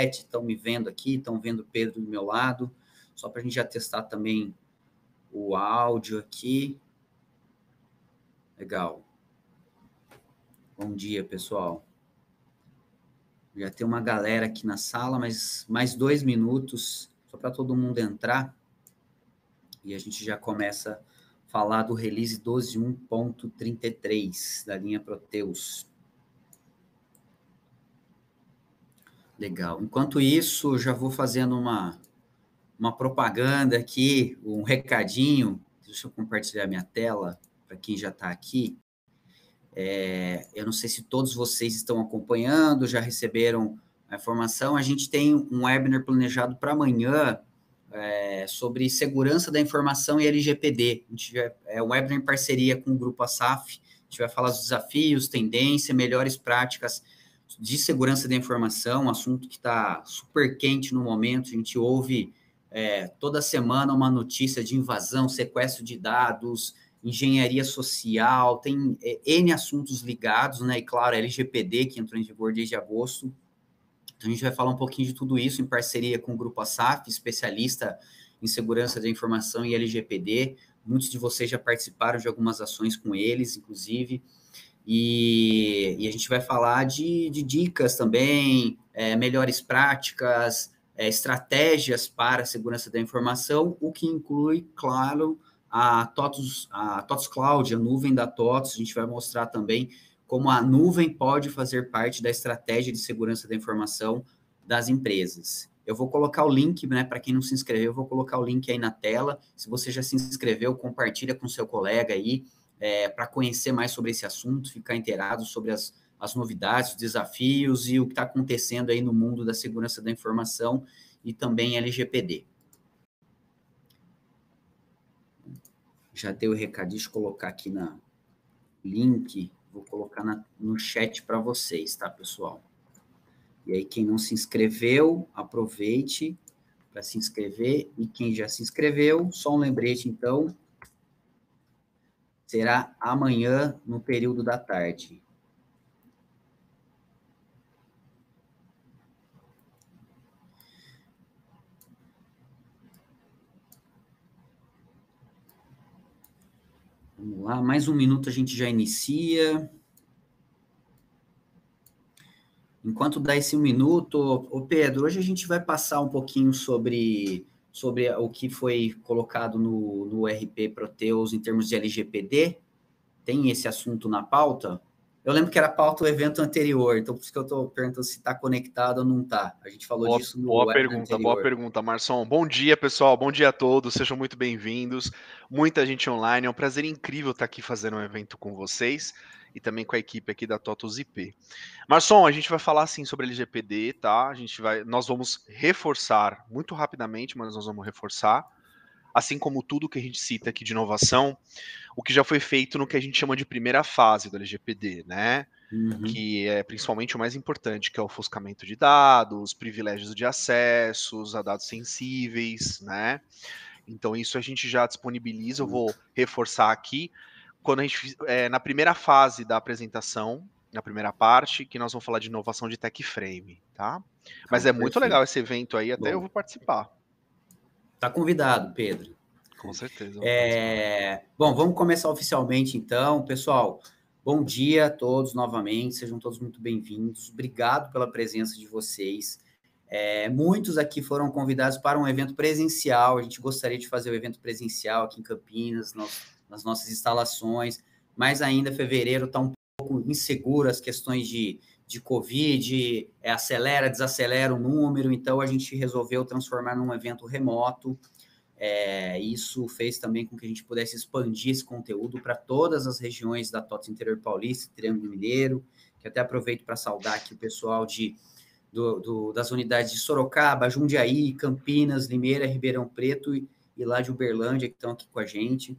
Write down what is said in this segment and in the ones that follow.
chat, estão me vendo aqui, estão vendo o Pedro do meu lado. Só para a gente já testar também o áudio aqui. Legal. Bom dia, pessoal. Já tem uma galera aqui na sala, mas mais dois minutos só para todo mundo entrar. E a gente já começa a falar do release 12.1.33 da linha Proteus. Legal. Enquanto isso, já vou fazendo uma, uma propaganda aqui, um recadinho. Deixa eu compartilhar minha tela para quem já está aqui. É, eu não sei se todos vocês estão acompanhando, já receberam a informação. A gente tem um webinar planejado para amanhã é, sobre segurança da informação e LGPD. é um webinar em parceria com o Grupo ASAF. A gente vai falar dos desafios, tendências, melhores práticas de segurança da informação, um assunto que está super quente no momento. A gente ouve é, toda semana uma notícia de invasão, sequestro de dados, engenharia social, tem é, N assuntos ligados, né? E claro, LGPD, que entrou em vigor desde agosto. Então, a gente vai falar um pouquinho de tudo isso em parceria com o Grupo ASAF, especialista em segurança da informação e LGPD. Muitos de vocês já participaram de algumas ações com eles, inclusive. E, e a gente vai falar de, de dicas também, é, melhores práticas, é, estratégias para a segurança da informação, o que inclui, claro, a TOTOS, a TOTUS Cloud, a nuvem da TOTOS. A gente vai mostrar também como a nuvem pode fazer parte da estratégia de segurança da informação das empresas. Eu vou colocar o link, né, para quem não se inscreveu, eu vou colocar o link aí na tela. Se você já se inscreveu, compartilha com seu colega aí é, para conhecer mais sobre esse assunto, ficar inteirado sobre as, as novidades, os desafios e o que está acontecendo aí no mundo da segurança da informação e também LGPD. Já dei o recadinho, deixa eu colocar aqui na link, vou colocar na, no chat para vocês, tá, pessoal? E aí, quem não se inscreveu, aproveite para se inscrever. E quem já se inscreveu, só um lembrete, então, será amanhã, no período da tarde. Vamos lá, mais um minuto a gente já inicia. Enquanto dá esse um minuto, o Pedro, hoje a gente vai passar um pouquinho sobre sobre o que foi colocado no, no RP Proteus em termos de LGPD? Tem esse assunto na pauta? Eu lembro que era pauta do evento anterior, então por isso que eu estou perguntando se está conectado ou não está. A gente falou boa, disso no Boa pergunta, anterior. boa pergunta, Marção Bom dia, pessoal. Bom dia a todos. Sejam muito bem-vindos. Muita gente online. É um prazer incrível estar aqui fazendo um evento com vocês e também com a equipe aqui da Totos IP. Marson, a gente vai falar sim sobre LGPD, tá? A gente vai, nós vamos reforçar muito rapidamente, mas nós vamos reforçar, assim como tudo que a gente cita aqui de inovação, o que já foi feito no que a gente chama de primeira fase do LGPD, né? Uhum. que é principalmente o mais importante, que é o ofuscamento de dados, privilégios de acessos a dados sensíveis, né? Então isso a gente já disponibiliza, eu vou uhum. reforçar aqui quando a gente é, na primeira fase da apresentação, na primeira parte, que nós vamos falar de inovação de tech frame, tá? Mas é ah, muito legal esse evento aí, até Bom. eu vou participar. Tá convidado, Pedro. Com certeza. É... Bom, vamos começar oficialmente então, pessoal. Bom dia a todos novamente, sejam todos muito bem-vindos. Obrigado pela presença de vocês. É, muitos aqui foram convidados para um evento presencial. A gente gostaria de fazer o um evento presencial aqui em Campinas. nosso nas nossas instalações, mas ainda fevereiro está um pouco inseguro as questões de, de Covid, é, acelera, desacelera o número, então a gente resolveu transformar num evento remoto. É, isso fez também com que a gente pudesse expandir esse conteúdo para todas as regiões da Tota Interior Paulista, Triângulo Mineiro, que até aproveito para saudar aqui o pessoal de, do, do, das unidades de Sorocaba, Jundiaí, Campinas, Limeira, Ribeirão Preto e, e lá de Uberlândia, que estão aqui com a gente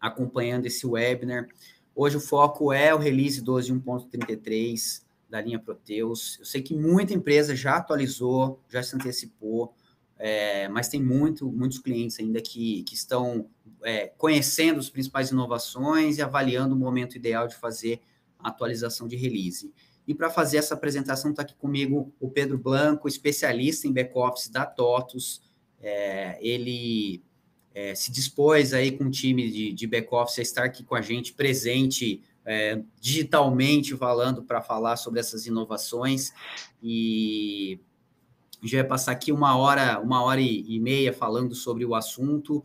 acompanhando esse webinar. Hoje o foco é o release 12 1.33 da linha Proteus. Eu sei que muita empresa já atualizou, já se antecipou, é, mas tem muito, muitos clientes ainda que, que estão é, conhecendo as principais inovações e avaliando o momento ideal de fazer a atualização de release. E para fazer essa apresentação está aqui comigo o Pedro Blanco, especialista em back-office da TOTUS. É, ele é, se dispôs aí com o time de, de back-office a estar aqui com a gente presente é, digitalmente falando para falar sobre essas inovações e já vai passar aqui uma hora, uma hora e meia falando sobre o assunto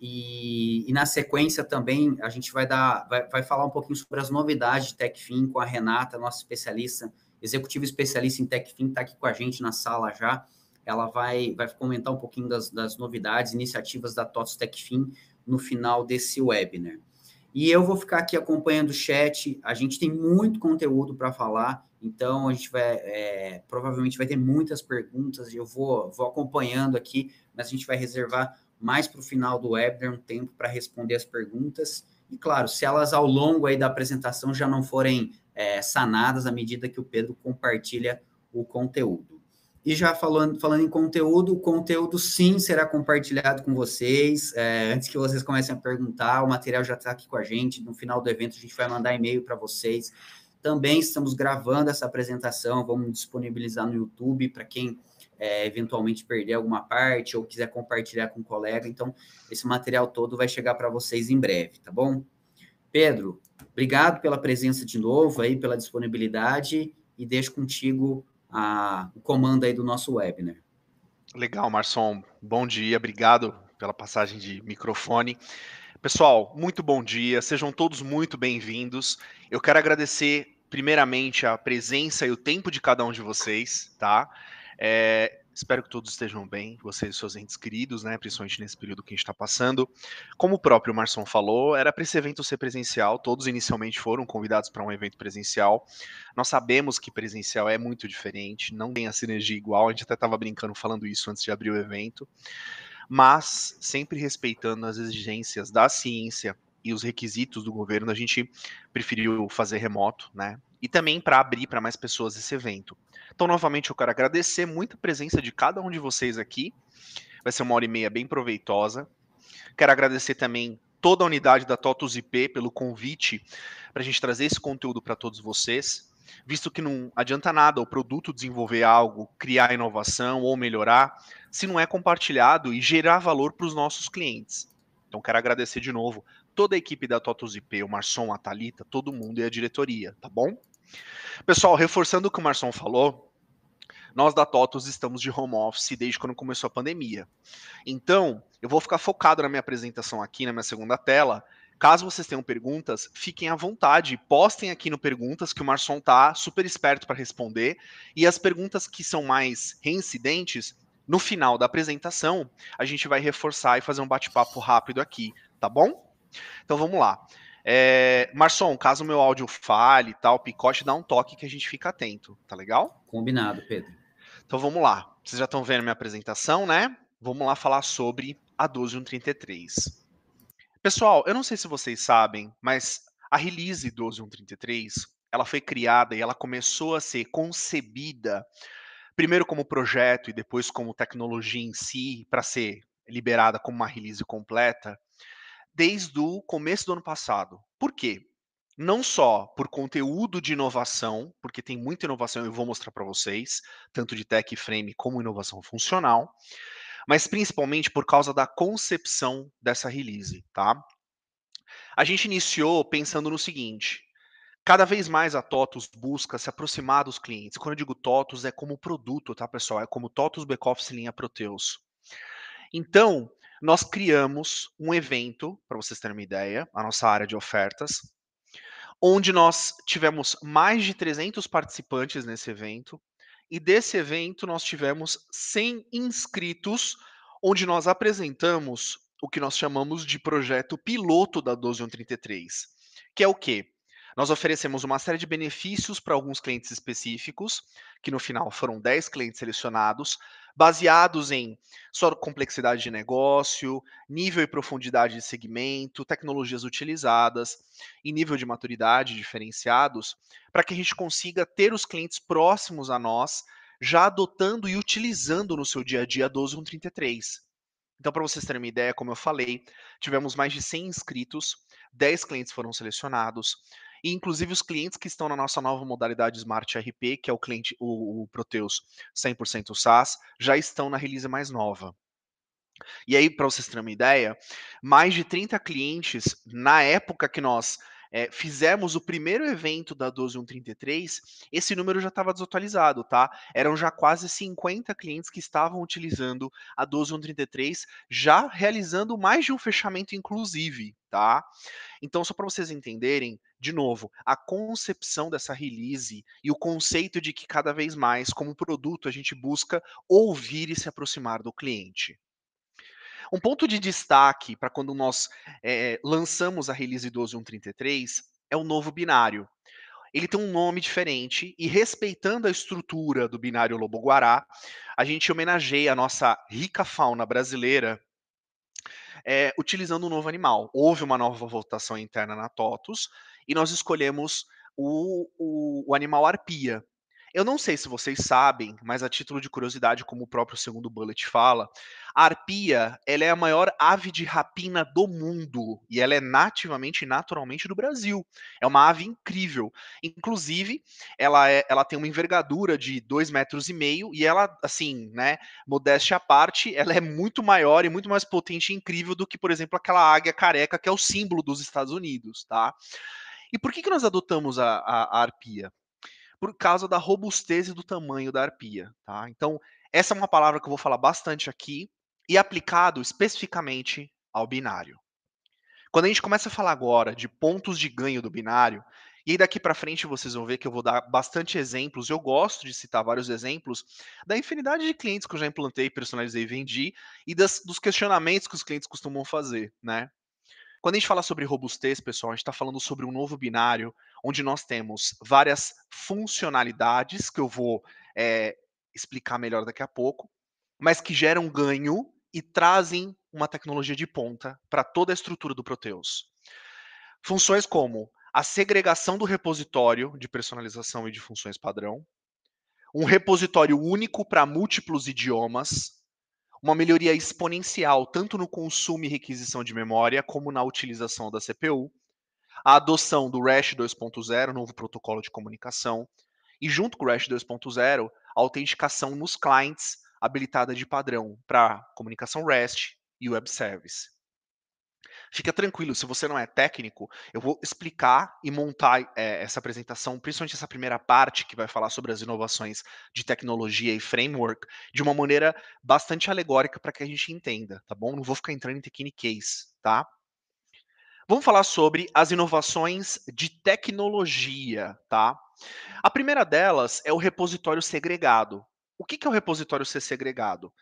e, e na sequência também a gente vai dar, vai, vai, falar um pouquinho sobre as novidades de TechFin com a Renata, nossa especialista, executiva especialista em TechFin, está aqui com a gente na sala já ela vai, vai comentar um pouquinho das, das novidades, iniciativas da TOTS TechFin no final desse webinar. E eu vou ficar aqui acompanhando o chat, a gente tem muito conteúdo para falar, então a gente vai, é, provavelmente vai ter muitas perguntas, eu vou, vou acompanhando aqui, mas a gente vai reservar mais para o final do webinar um tempo para responder as perguntas. E claro, se elas ao longo aí da apresentação já não forem é, sanadas à medida que o Pedro compartilha o conteúdo. E já falando, falando em conteúdo, o conteúdo sim será compartilhado com vocês. É, antes que vocês comecem a perguntar, o material já está aqui com a gente. No final do evento, a gente vai mandar e-mail para vocês. Também estamos gravando essa apresentação, vamos disponibilizar no YouTube para quem é, eventualmente perder alguma parte ou quiser compartilhar com um colega. Então, esse material todo vai chegar para vocês em breve, tá bom? Pedro, obrigado pela presença de novo aí, pela disponibilidade e deixo contigo a, o comando aí do nosso webinar. Legal, Marson. Bom dia, obrigado pela passagem de microfone. Pessoal, muito bom dia, sejam todos muito bem-vindos. Eu quero agradecer, primeiramente, a presença e o tempo de cada um de vocês, tá? É, Espero que todos estejam bem, vocês e seus entes queridos, né? Principalmente nesse período que a gente está passando. Como o próprio Marson falou, era para esse evento ser presencial. Todos inicialmente foram convidados para um evento presencial. Nós sabemos que presencial é muito diferente, não tem a sinergia igual. A gente até estava brincando falando isso antes de abrir o evento, mas sempre respeitando as exigências da ciência, e os requisitos do governo, a gente preferiu fazer remoto, né? E também para abrir para mais pessoas esse evento. Então, novamente, eu quero agradecer muito a presença de cada um de vocês aqui. Vai ser uma hora e meia bem proveitosa. Quero agradecer também toda a unidade da Totus IP pelo convite para a gente trazer esse conteúdo para todos vocês visto que não adianta nada o produto desenvolver algo, criar inovação ou melhorar, se não é compartilhado e gerar valor para os nossos clientes. Então, quero agradecer de novo toda a equipe da Totos IP, o Marson, a Thalita, todo mundo e a diretoria, tá bom? Pessoal, reforçando o que o Marson falou, nós da Totos estamos de home office desde quando começou a pandemia. Então, eu vou ficar focado na minha apresentação aqui, na minha segunda tela. Caso vocês tenham perguntas, fiquem à vontade, postem aqui no perguntas que o Marson tá super esperto para responder e as perguntas que são mais reincidentes, no final da apresentação, a gente vai reforçar e fazer um bate-papo rápido aqui, tá bom? Então vamos lá. É, Marçom, caso meu áudio fale e tal, picote, dá um toque que a gente fica atento, tá legal? Combinado, Pedro. Então vamos lá. Vocês já estão vendo minha apresentação, né? Vamos lá falar sobre a 12133. Pessoal, eu não sei se vocês sabem, mas a release 12133, ela foi criada e ela começou a ser concebida primeiro como projeto e depois como tecnologia em si, para ser liberada como uma release completa, desde o começo do ano passado. Por quê? Não só por conteúdo de inovação, porque tem muita inovação, eu vou mostrar para vocês, tanto de tech frame como inovação funcional, mas principalmente por causa da concepção dessa release, tá? A gente iniciou pensando no seguinte: cada vez mais a TOTUS busca se aproximar dos clientes. Quando eu digo TOTUS, é como produto, tá, pessoal? É como TOTUS Backoffice Linha Proteus. Então, nós criamos um evento, para vocês terem uma ideia, a nossa área de ofertas, onde nós tivemos mais de 300 participantes nesse evento, e desse evento nós tivemos 100 inscritos, onde nós apresentamos o que nós chamamos de projeto piloto da 12133, que é o quê? Nós oferecemos uma série de benefícios para alguns clientes específicos, que no final foram 10 clientes selecionados, baseados em sua complexidade de negócio, nível e profundidade de segmento, tecnologias utilizadas e nível de maturidade diferenciados, para que a gente consiga ter os clientes próximos a nós, já adotando e utilizando no seu dia a dia a 12133. Então, para vocês terem uma ideia, como eu falei, tivemos mais de 100 inscritos, 10 clientes foram selecionados, e inclusive os clientes que estão na nossa nova modalidade Smart RP, que é o cliente o, o Proteus 100% SaaS, já estão na release mais nova. E aí, para vocês terem uma ideia, mais de 30 clientes, na época que nós é, o primeiro evento da 12133, esse número já estava desatualizado, tá? Eram já quase 50 clientes que estavam utilizando a 12133, já realizando mais de um fechamento, inclusive, tá? Então, só para vocês entenderem, de novo, a concepção dessa release e o conceito de que cada vez mais, como produto, a gente busca ouvir e se aproximar do cliente, um ponto de destaque para quando nós é, lançamos a release 12133 é o novo binário. Ele tem um nome diferente e, respeitando a estrutura do binário Lobo-Guará, a gente homenageia a nossa rica fauna brasileira é, utilizando um novo animal. Houve uma nova votação interna na TOTUS e nós escolhemos o, o, o animal arpia, eu não sei se vocês sabem, mas a título de curiosidade, como o próprio segundo bullet fala, a arpia ela é a maior ave de rapina do mundo e ela é nativamente e naturalmente do Brasil. É uma ave incrível. Inclusive, ela, é, ela tem uma envergadura de dois metros e meio e ela, assim, né, modéstia à parte, ela é muito maior e muito mais potente e incrível do que, por exemplo, aquela águia careca que é o símbolo dos Estados Unidos, tá? E por que, que nós adotamos a, a, a arpia? por causa da robustez e do tamanho da arpia. Tá? Então, essa é uma palavra que eu vou falar bastante aqui e aplicado especificamente ao binário. Quando a gente começa a falar agora de pontos de ganho do binário, e aí daqui para frente vocês vão ver que eu vou dar bastante exemplos, eu gosto de citar vários exemplos da infinidade de clientes que eu já implantei, personalizei e vendi, e das, dos questionamentos que os clientes costumam fazer, né? Quando a gente fala sobre robustez, pessoal, a gente está falando sobre um novo binário onde nós temos várias funcionalidades que eu vou é, explicar melhor daqui a pouco, mas que geram ganho e trazem uma tecnologia de ponta para toda a estrutura do Proteus. Funções como a segregação do repositório de personalização e de funções padrão, um repositório único para múltiplos idiomas, uma melhoria exponencial tanto no consumo e requisição de memória como na utilização da CPU, a adoção do REST 2.0, novo protocolo de comunicação, e junto com o REST 2.0, a autenticação nos clients habilitada de padrão para comunicação REST e web service. Fica tranquilo, se você não é técnico, eu vou explicar e montar é, essa apresentação, principalmente essa primeira parte que vai falar sobre as inovações de tecnologia e framework, de uma maneira bastante alegórica para que a gente entenda, tá bom? Não vou ficar entrando em technique case, tá? Vamos falar sobre as inovações de tecnologia, tá? A primeira delas é o repositório segregado. O que é o repositório ser segregado?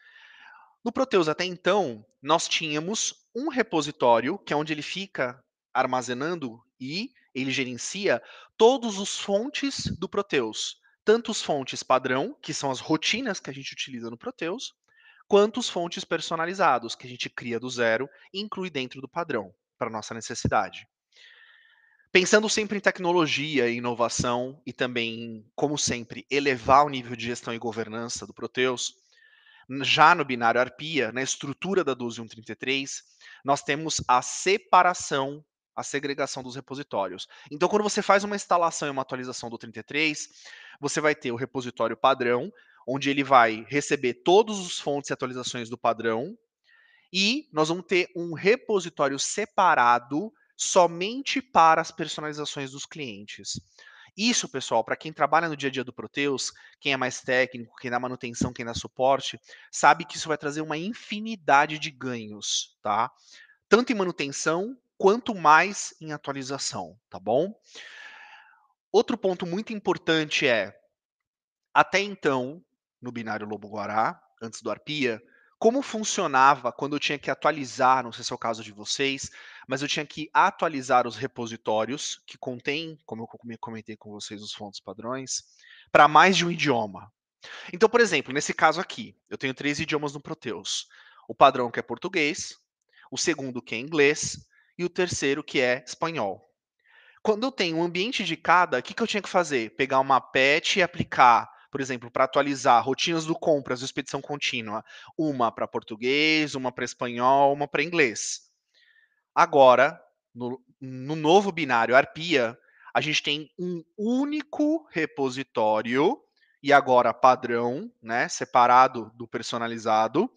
No Proteus, até então, nós tínhamos um repositório, que é onde ele fica armazenando e ele gerencia todos os fontes do Proteus. Tanto os fontes padrão, que são as rotinas que a gente utiliza no Proteus, quanto os fontes personalizados, que a gente cria do zero e inclui dentro do padrão para nossa necessidade. Pensando sempre em tecnologia e inovação e também, como sempre, elevar o nível de gestão e governança do Proteus, já no binário ARPIA, na estrutura da 12133, nós temos a separação, a segregação dos repositórios. Então, quando você faz uma instalação e uma atualização do 33, você vai ter o repositório padrão, onde ele vai receber todos os fontes e atualizações do padrão e nós vamos ter um repositório separado somente para as personalizações dos clientes. Isso, pessoal, para quem trabalha no dia a dia do Proteus, quem é mais técnico, quem dá manutenção, quem dá suporte, sabe que isso vai trazer uma infinidade de ganhos, tá? Tanto em manutenção quanto mais em atualização, tá bom? Outro ponto muito importante é até então, no binário Lobo Guará, antes do Arpia, como funcionava quando eu tinha que atualizar, não sei se é o caso de vocês, mas eu tinha que atualizar os repositórios que contém, como eu comentei com vocês, os fontes padrões, para mais de um idioma. Então, por exemplo, nesse caso aqui, eu tenho três idiomas no Proteus. O padrão que é português, o segundo que é inglês e o terceiro que é espanhol. Quando eu tenho um ambiente de cada, o que, que eu tinha que fazer? Pegar uma patch e aplicar por exemplo, para atualizar rotinas do compras de expedição contínua, uma para português, uma para espanhol, uma para inglês. Agora, no, no novo binário Arpia, a gente tem um único repositório e agora padrão, né, separado do personalizado,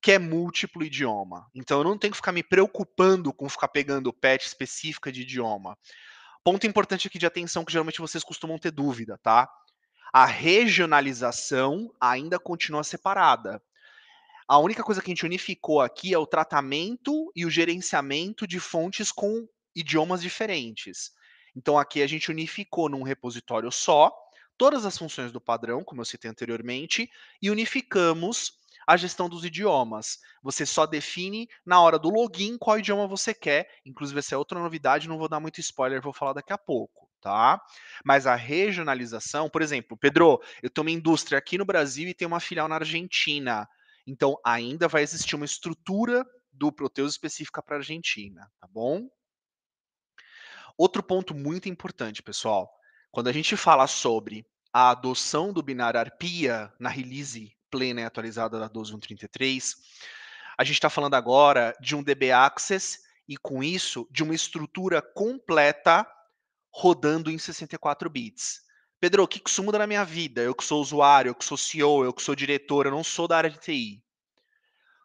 que é múltiplo idioma. Então eu não tenho que ficar me preocupando com ficar pegando patch específica de idioma. Ponto importante aqui de atenção que geralmente vocês costumam ter dúvida, tá? A regionalização ainda continua separada. A única coisa que a gente unificou aqui é o tratamento e o gerenciamento de fontes com idiomas diferentes. Então aqui a gente unificou num repositório só todas as funções do padrão, como eu citei anteriormente, e unificamos a gestão dos idiomas. Você só define na hora do login qual idioma você quer. Inclusive, essa é outra novidade, não vou dar muito spoiler, vou falar daqui a pouco tá? Mas a regionalização, por exemplo, Pedro, eu tenho uma indústria aqui no Brasil e tenho uma filial na Argentina. Então, ainda vai existir uma estrutura do Proteus específica para a Argentina, tá bom? Outro ponto muito importante, pessoal. Quando a gente fala sobre a adoção do binário ARPIA na release plena e atualizada da 12133, a gente está falando agora de um DB Access e, com isso, de uma estrutura completa rodando em 64 bits. Pedro, o que isso muda na minha vida? Eu que sou usuário, eu que sou CEO, eu que sou diretor, eu não sou da área de TI.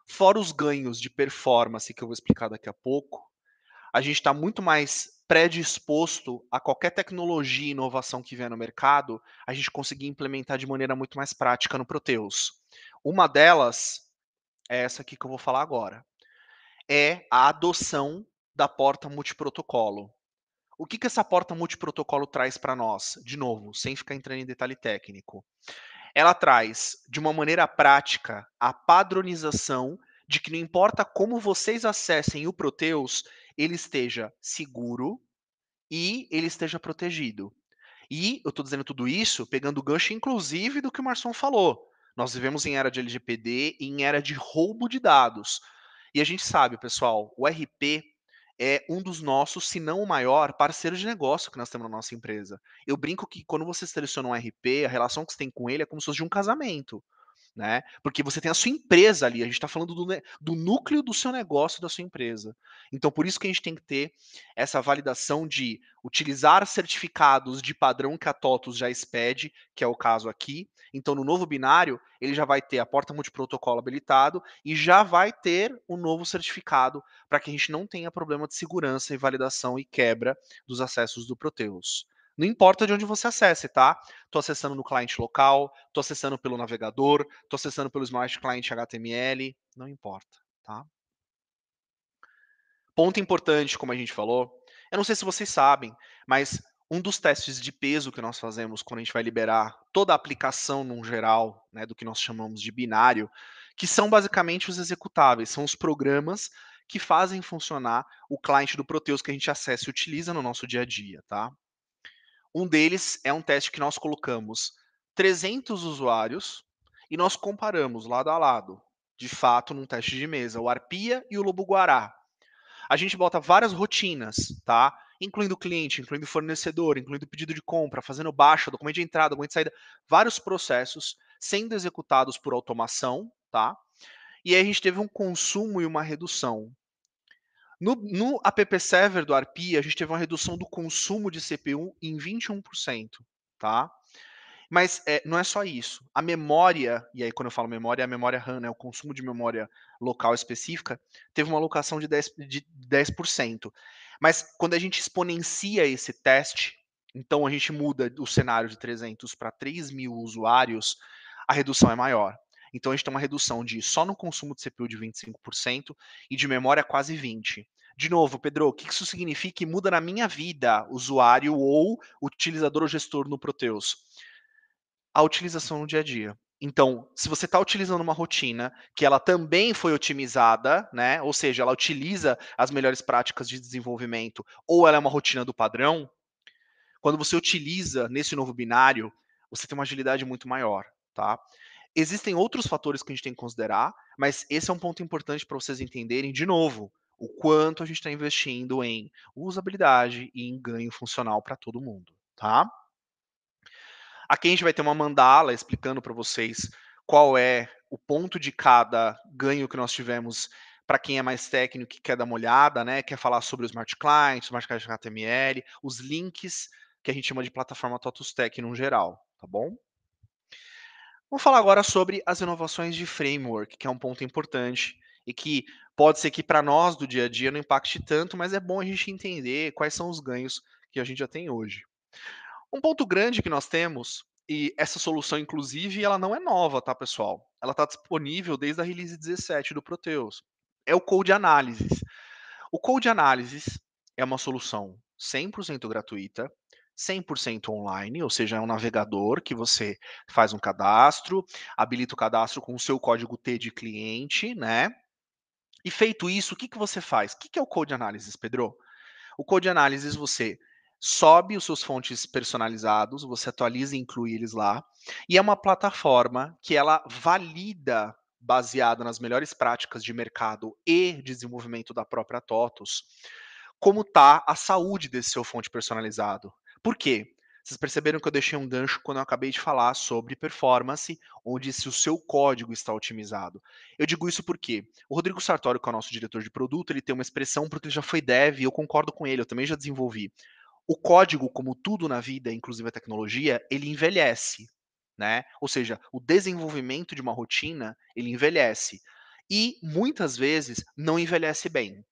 Fora os ganhos de performance que eu vou explicar daqui a pouco, a gente está muito mais predisposto a qualquer tecnologia e inovação que vier no mercado, a gente conseguir implementar de maneira muito mais prática no Proteus. Uma delas é essa aqui que eu vou falar agora. É a adoção da porta multiprotocolo. O que, que essa porta multiprotocolo traz para nós? De novo, sem ficar entrando em detalhe técnico. Ela traz, de uma maneira prática, a padronização de que não importa como vocês acessem o Proteus, ele esteja seguro e ele esteja protegido. E eu estou dizendo tudo isso pegando o gancho, inclusive, do que o Marçom falou. Nós vivemos em era de LGPD e em era de roubo de dados. E a gente sabe, pessoal, o RP é um dos nossos, se não o maior, parceiro de negócio que nós temos na nossa empresa. Eu brinco que quando você seleciona um RP, a relação que você tem com ele é como se fosse de um casamento né? Porque você tem a sua empresa ali, a gente está falando do, do, núcleo do seu negócio, da sua empresa. Então, por isso que a gente tem que ter essa validação de utilizar certificados de padrão que a TOTUS já expede, que é o caso aqui. Então, no novo binário, ele já vai ter a porta multiprotocolo habilitado e já vai ter o um novo certificado para que a gente não tenha problema de segurança e validação e quebra dos acessos do Proteus. Não importa de onde você acesse, tá? Estou acessando no cliente local, estou acessando pelo navegador, estou acessando pelo Smart Client HTML, não importa, tá? Ponto importante, como a gente falou, eu não sei se vocês sabem, mas um dos testes de peso que nós fazemos quando a gente vai liberar toda a aplicação num geral, né, do que nós chamamos de binário, que são basicamente os executáveis, são os programas que fazem funcionar o cliente do Proteus que a gente acessa e utiliza no nosso dia a dia, tá? Um deles é um teste que nós colocamos 300 usuários e nós comparamos lado a lado, de fato, num teste de mesa, o Arpia e o Lobo Guará. A gente bota várias rotinas, tá? Incluindo cliente, incluindo fornecedor, incluindo pedido de compra, fazendo baixa, documento de entrada, documento de saída, vários processos sendo executados por automação, tá? E aí a gente teve um consumo e uma redução no, no app server do ARPI, a gente teve uma redução do consumo de CPU em 21%, tá? Mas é, não é só isso. A memória, e aí quando eu falo memória, é a memória RAM, né, o consumo de memória local específica, teve uma alocação de 10%. De 10%. Mas quando a gente exponencia esse teste, então a gente muda o cenário de 300 para 3 mil usuários, a redução é maior. Então a gente tem uma redução de só no consumo de CPU de 25% e de memória quase 20%. De novo, Pedro, o que isso significa e muda na minha vida, usuário ou utilizador ou gestor no Proteus? A utilização no dia a dia. Então, se você está utilizando uma rotina que ela também foi otimizada, né? Ou seja, ela utiliza as melhores práticas de desenvolvimento, ou ela é uma rotina do padrão, quando você utiliza nesse novo binário, você tem uma agilidade muito maior, tá? Existem outros fatores que a gente tem que considerar, mas esse é um ponto importante para vocês entenderem de novo o quanto a gente está investindo em usabilidade e em ganho funcional para todo mundo, tá? Aqui a gente vai ter uma mandala explicando para vocês qual é o ponto de cada ganho que nós tivemos para quem é mais técnico e quer dar uma olhada, né? Quer falar sobre o Smart Client, Smart Client HTML, os links que a gente chama de plataforma TotusTech no geral, tá bom? Vamos falar agora sobre as inovações de framework, que é um ponto importante e que pode ser que para nós do dia a dia não impacte tanto, mas é bom a gente entender quais são os ganhos que a gente já tem hoje. Um ponto grande que nós temos, e essa solução inclusive ela não é nova, tá pessoal? Ela está disponível desde a release 17 do Proteus. É o Code Analysis. O Code Analysis é uma solução 100% gratuita 100% online, ou seja, é um navegador que você faz um cadastro, habilita o cadastro com o seu código T de cliente, né? E feito isso, o que, que você faz? O que, que é o Code Analysis, Pedro? O Code Analysis você sobe os seus fontes personalizados, você atualiza e inclui eles lá, e é uma plataforma que ela valida baseada nas melhores práticas de mercado e desenvolvimento da própria TOTOS, como está a saúde desse seu fonte personalizado. Por quê? Vocês perceberam que eu deixei um gancho quando eu acabei de falar sobre performance, onde se o seu código está otimizado. Eu digo isso porque o Rodrigo Sartório, que é o nosso diretor de produto, ele tem uma expressão porque ele já foi dev, e eu concordo com ele, eu também já desenvolvi. O código, como tudo na vida, inclusive a tecnologia, ele envelhece, né? Ou seja, o desenvolvimento de uma rotina, ele envelhece. E muitas vezes não envelhece bem.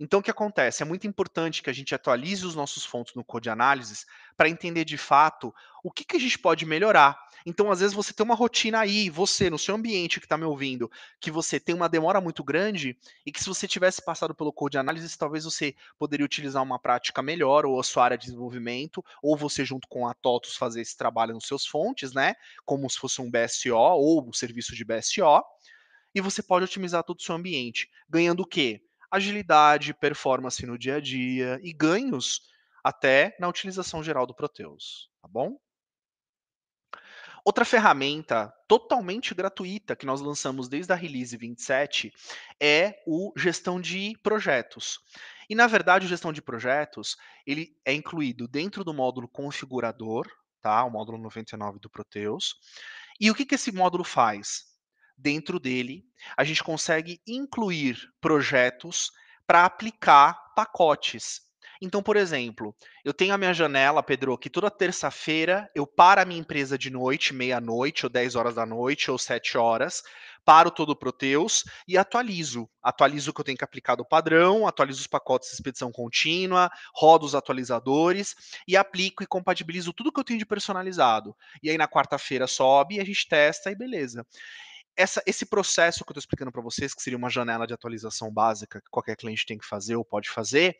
Então, o que acontece? É muito importante que a gente atualize os nossos fontes no Code Analysis para entender de fato o que, que a gente pode melhorar. Então, às vezes, você tem uma rotina aí, você, no seu ambiente que está me ouvindo, que você tem uma demora muito grande e que se você tivesse passado pelo Code Analysis talvez você poderia utilizar uma prática melhor ou a sua área de desenvolvimento, ou você, junto com a TOTOS, fazer esse trabalho nos seus fontes, né? Como se fosse um BSO ou um serviço de BSO e você pode otimizar todo o seu ambiente, ganhando o quê? agilidade, performance no dia a dia e ganhos até na utilização geral do Proteus, tá bom? Outra ferramenta totalmente gratuita que nós lançamos desde a release 27 é o gestão de projetos. E na verdade, o gestão de projetos, ele é incluído dentro do módulo configurador, tá? O módulo 99 do Proteus. E o que que esse módulo faz? dentro dele, a gente consegue incluir projetos para aplicar pacotes. Então, por exemplo, eu tenho a minha janela, Pedro, que toda terça-feira eu paro a minha empresa de noite, meia-noite, ou 10 horas da noite, ou 7 horas, paro todo o Proteus e atualizo. Atualizo o que eu tenho que aplicar do padrão, atualizo os pacotes de expedição contínua, rodo os atualizadores e aplico e compatibilizo tudo que eu tenho de personalizado. E aí na quarta-feira sobe, a gente testa e beleza essa, esse processo que eu estou explicando para vocês, que seria uma janela de atualização básica que qualquer cliente tem que fazer ou pode fazer,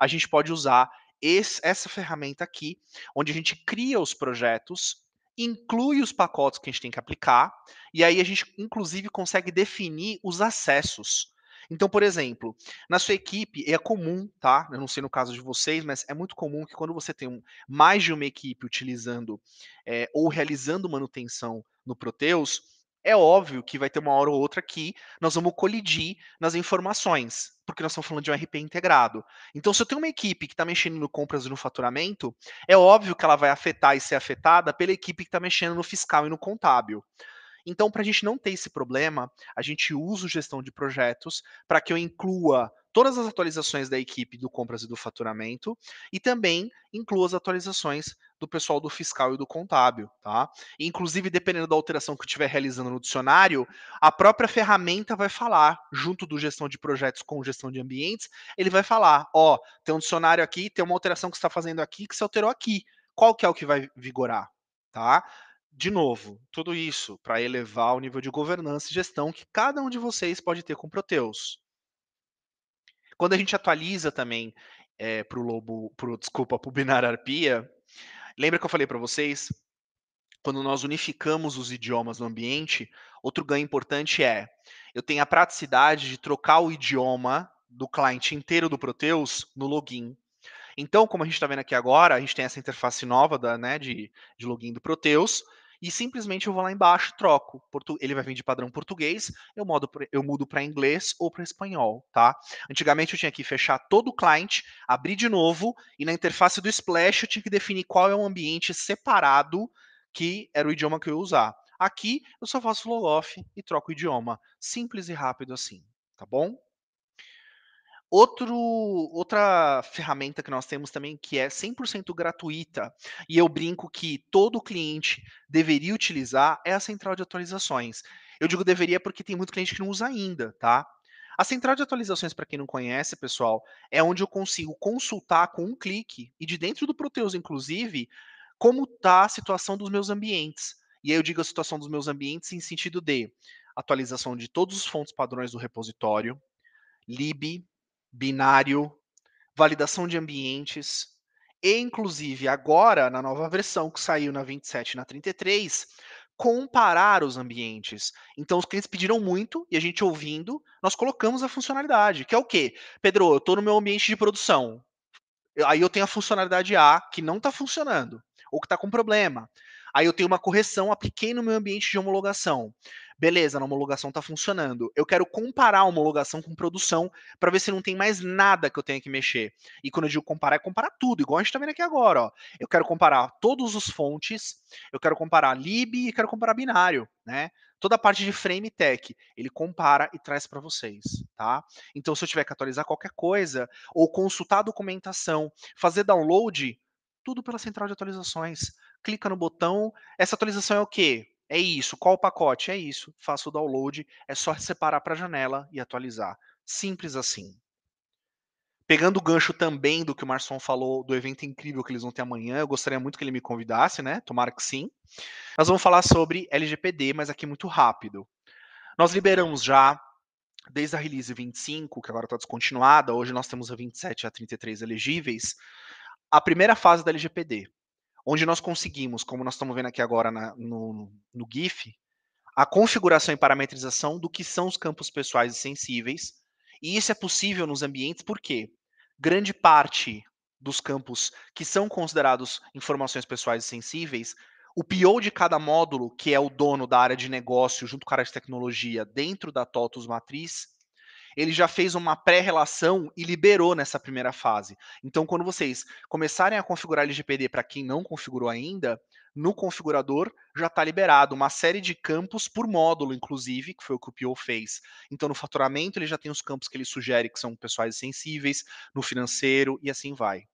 a gente pode usar esse, essa ferramenta aqui, onde a gente cria os projetos, inclui os pacotes que a gente tem que aplicar, e aí a gente, inclusive, consegue definir os acessos. Então, por exemplo, na sua equipe é comum, tá? Eu não sei no caso de vocês, mas é muito comum que quando você tem um, mais de uma equipe utilizando é, ou realizando manutenção no Proteus, é óbvio que vai ter uma hora ou outra que nós vamos colidir nas informações, porque nós estamos falando de um RP integrado. Então, se eu tenho uma equipe que está mexendo no compras e no faturamento, é óbvio que ela vai afetar e ser afetada pela equipe que está mexendo no fiscal e no contábil. Então, para a gente não ter esse problema, a gente usa o gestão de projetos para que eu inclua todas as atualizações da equipe do compras e do faturamento e também inclua as atualizações do pessoal do fiscal e do contábil, tá? E, inclusive, dependendo da alteração que eu estiver realizando no dicionário, a própria ferramenta vai falar, junto do gestão de projetos com gestão de ambientes, ele vai falar, ó, tem um dicionário aqui, tem uma alteração que está fazendo aqui, que se alterou aqui. Qual que é o que vai vigorar, tá? de novo, tudo isso para elevar o nível de governança e gestão que cada um de vocês pode ter com o Proteus. Quando a gente atualiza também é, para o lobo, pro, desculpa, para o binário arpia, lembra que eu falei para vocês? Quando nós unificamos os idiomas no ambiente, outro ganho importante é eu tenho a praticidade de trocar o idioma do cliente inteiro do Proteus no login. Então, como a gente está vendo aqui agora, a gente tem essa interface nova da, né, de, de login do Proteus e simplesmente eu vou lá embaixo troco. Ele vai vir de padrão português, eu, modo, eu mudo para inglês ou para espanhol, tá? Antigamente eu tinha que fechar todo o cliente, abrir de novo, e na interface do Splash eu tinha que definir qual é o ambiente separado que era o idioma que eu ia usar. Aqui eu só faço logoff e troco o idioma. Simples e rápido assim, tá bom? Outro, outra ferramenta que nós temos também, que é 100% gratuita, e eu brinco que todo cliente deveria utilizar, é a central de atualizações. Eu digo deveria porque tem muito cliente que não usa ainda, tá? A central de atualizações, para quem não conhece, pessoal, é onde eu consigo consultar com um clique e de dentro do Proteus, inclusive, como está a situação dos meus ambientes. E aí eu digo a situação dos meus ambientes em sentido de atualização de todos os fontes padrões do repositório, lib, binário, validação de ambientes. E, inclusive, agora, na nova versão que saiu na 27 e na 33, comparar os ambientes. Então, os clientes pediram muito e a gente ouvindo, nós colocamos a funcionalidade, que é o quê? Pedro, eu estou no meu ambiente de produção. Aí eu tenho a funcionalidade A que não está funcionando ou que está com problema. Aí eu tenho uma correção, apliquei no meu ambiente de homologação. Beleza, a homologação está funcionando. Eu quero comparar a homologação com produção para ver se não tem mais nada que eu tenha que mexer. E quando eu digo comparar, é comparar tudo, igual a gente está vendo aqui agora. Ó. Eu quero comparar todos os fontes, eu quero comparar lib e quero comparar binário, né? Toda a parte de frame tech, ele compara e traz para vocês, tá? Então, se eu tiver que atualizar qualquer coisa, ou consultar a documentação, fazer download, tudo pela central de atualizações. Clica no botão. Essa atualização é o quê? É isso. Qual o pacote? É isso. Faça o download. É só separar para a janela e atualizar. Simples assim. Pegando o gancho também do que o Marson falou do evento incrível que eles vão ter amanhã, eu gostaria muito que ele me convidasse, né? Tomara que sim. Nós vamos falar sobre LGPD, mas aqui muito rápido. Nós liberamos já, desde a release 25, que agora está descontinuada, hoje nós temos a 27 a 33 elegíveis, a primeira fase da LGPD onde nós conseguimos, como nós estamos vendo aqui agora na, no, no GIF, a configuração e parametrização do que são os campos pessoais e sensíveis. E isso é possível nos ambientes porque grande parte dos campos que são considerados informações pessoais e sensíveis, o PO de cada módulo, que é o dono da área de negócio junto com a área de tecnologia dentro da TOTUS matriz, ele já fez uma pré-relação e liberou nessa primeira fase. Então, quando vocês começarem a configurar LGPD para quem não configurou ainda, no configurador já está liberado uma série de campos por módulo, inclusive, que foi o que o Pio fez. Então, no faturamento, ele já tem os campos que ele sugere que são pessoais sensíveis, no financeiro e assim vai.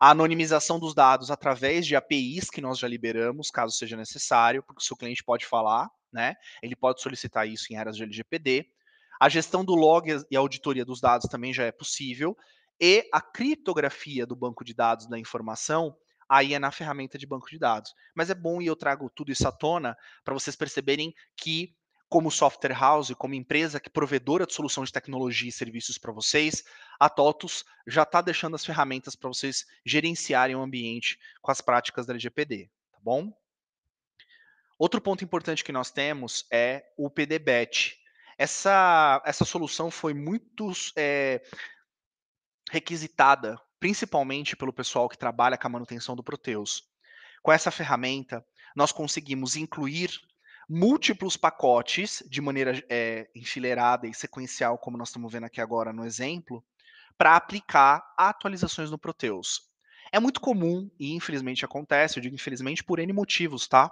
A anonimização dos dados através de APIs que nós já liberamos, caso seja necessário, porque o seu cliente pode falar, né? Ele pode solicitar isso em áreas de LGPD. A gestão do log e a auditoria dos dados também já é possível. E a criptografia do banco de dados da informação, aí é na ferramenta de banco de dados. Mas é bom e eu trago tudo isso à tona para vocês perceberem que, como software house, como empresa que é provedora de solução de tecnologia e serviços para vocês, a TOTUS já está deixando as ferramentas para vocês gerenciarem o ambiente com as práticas da LGPD, tá bom? Outro ponto importante que nós temos é o PDBET, essa, essa solução foi muito é, requisitada, principalmente pelo pessoal que trabalha com a manutenção do Proteus. Com essa ferramenta, nós conseguimos incluir múltiplos pacotes de maneira é, enfileirada e sequencial, como nós estamos vendo aqui agora no exemplo, para aplicar atualizações no Proteus. É muito comum, e infelizmente acontece, eu digo infelizmente por N motivos, tá?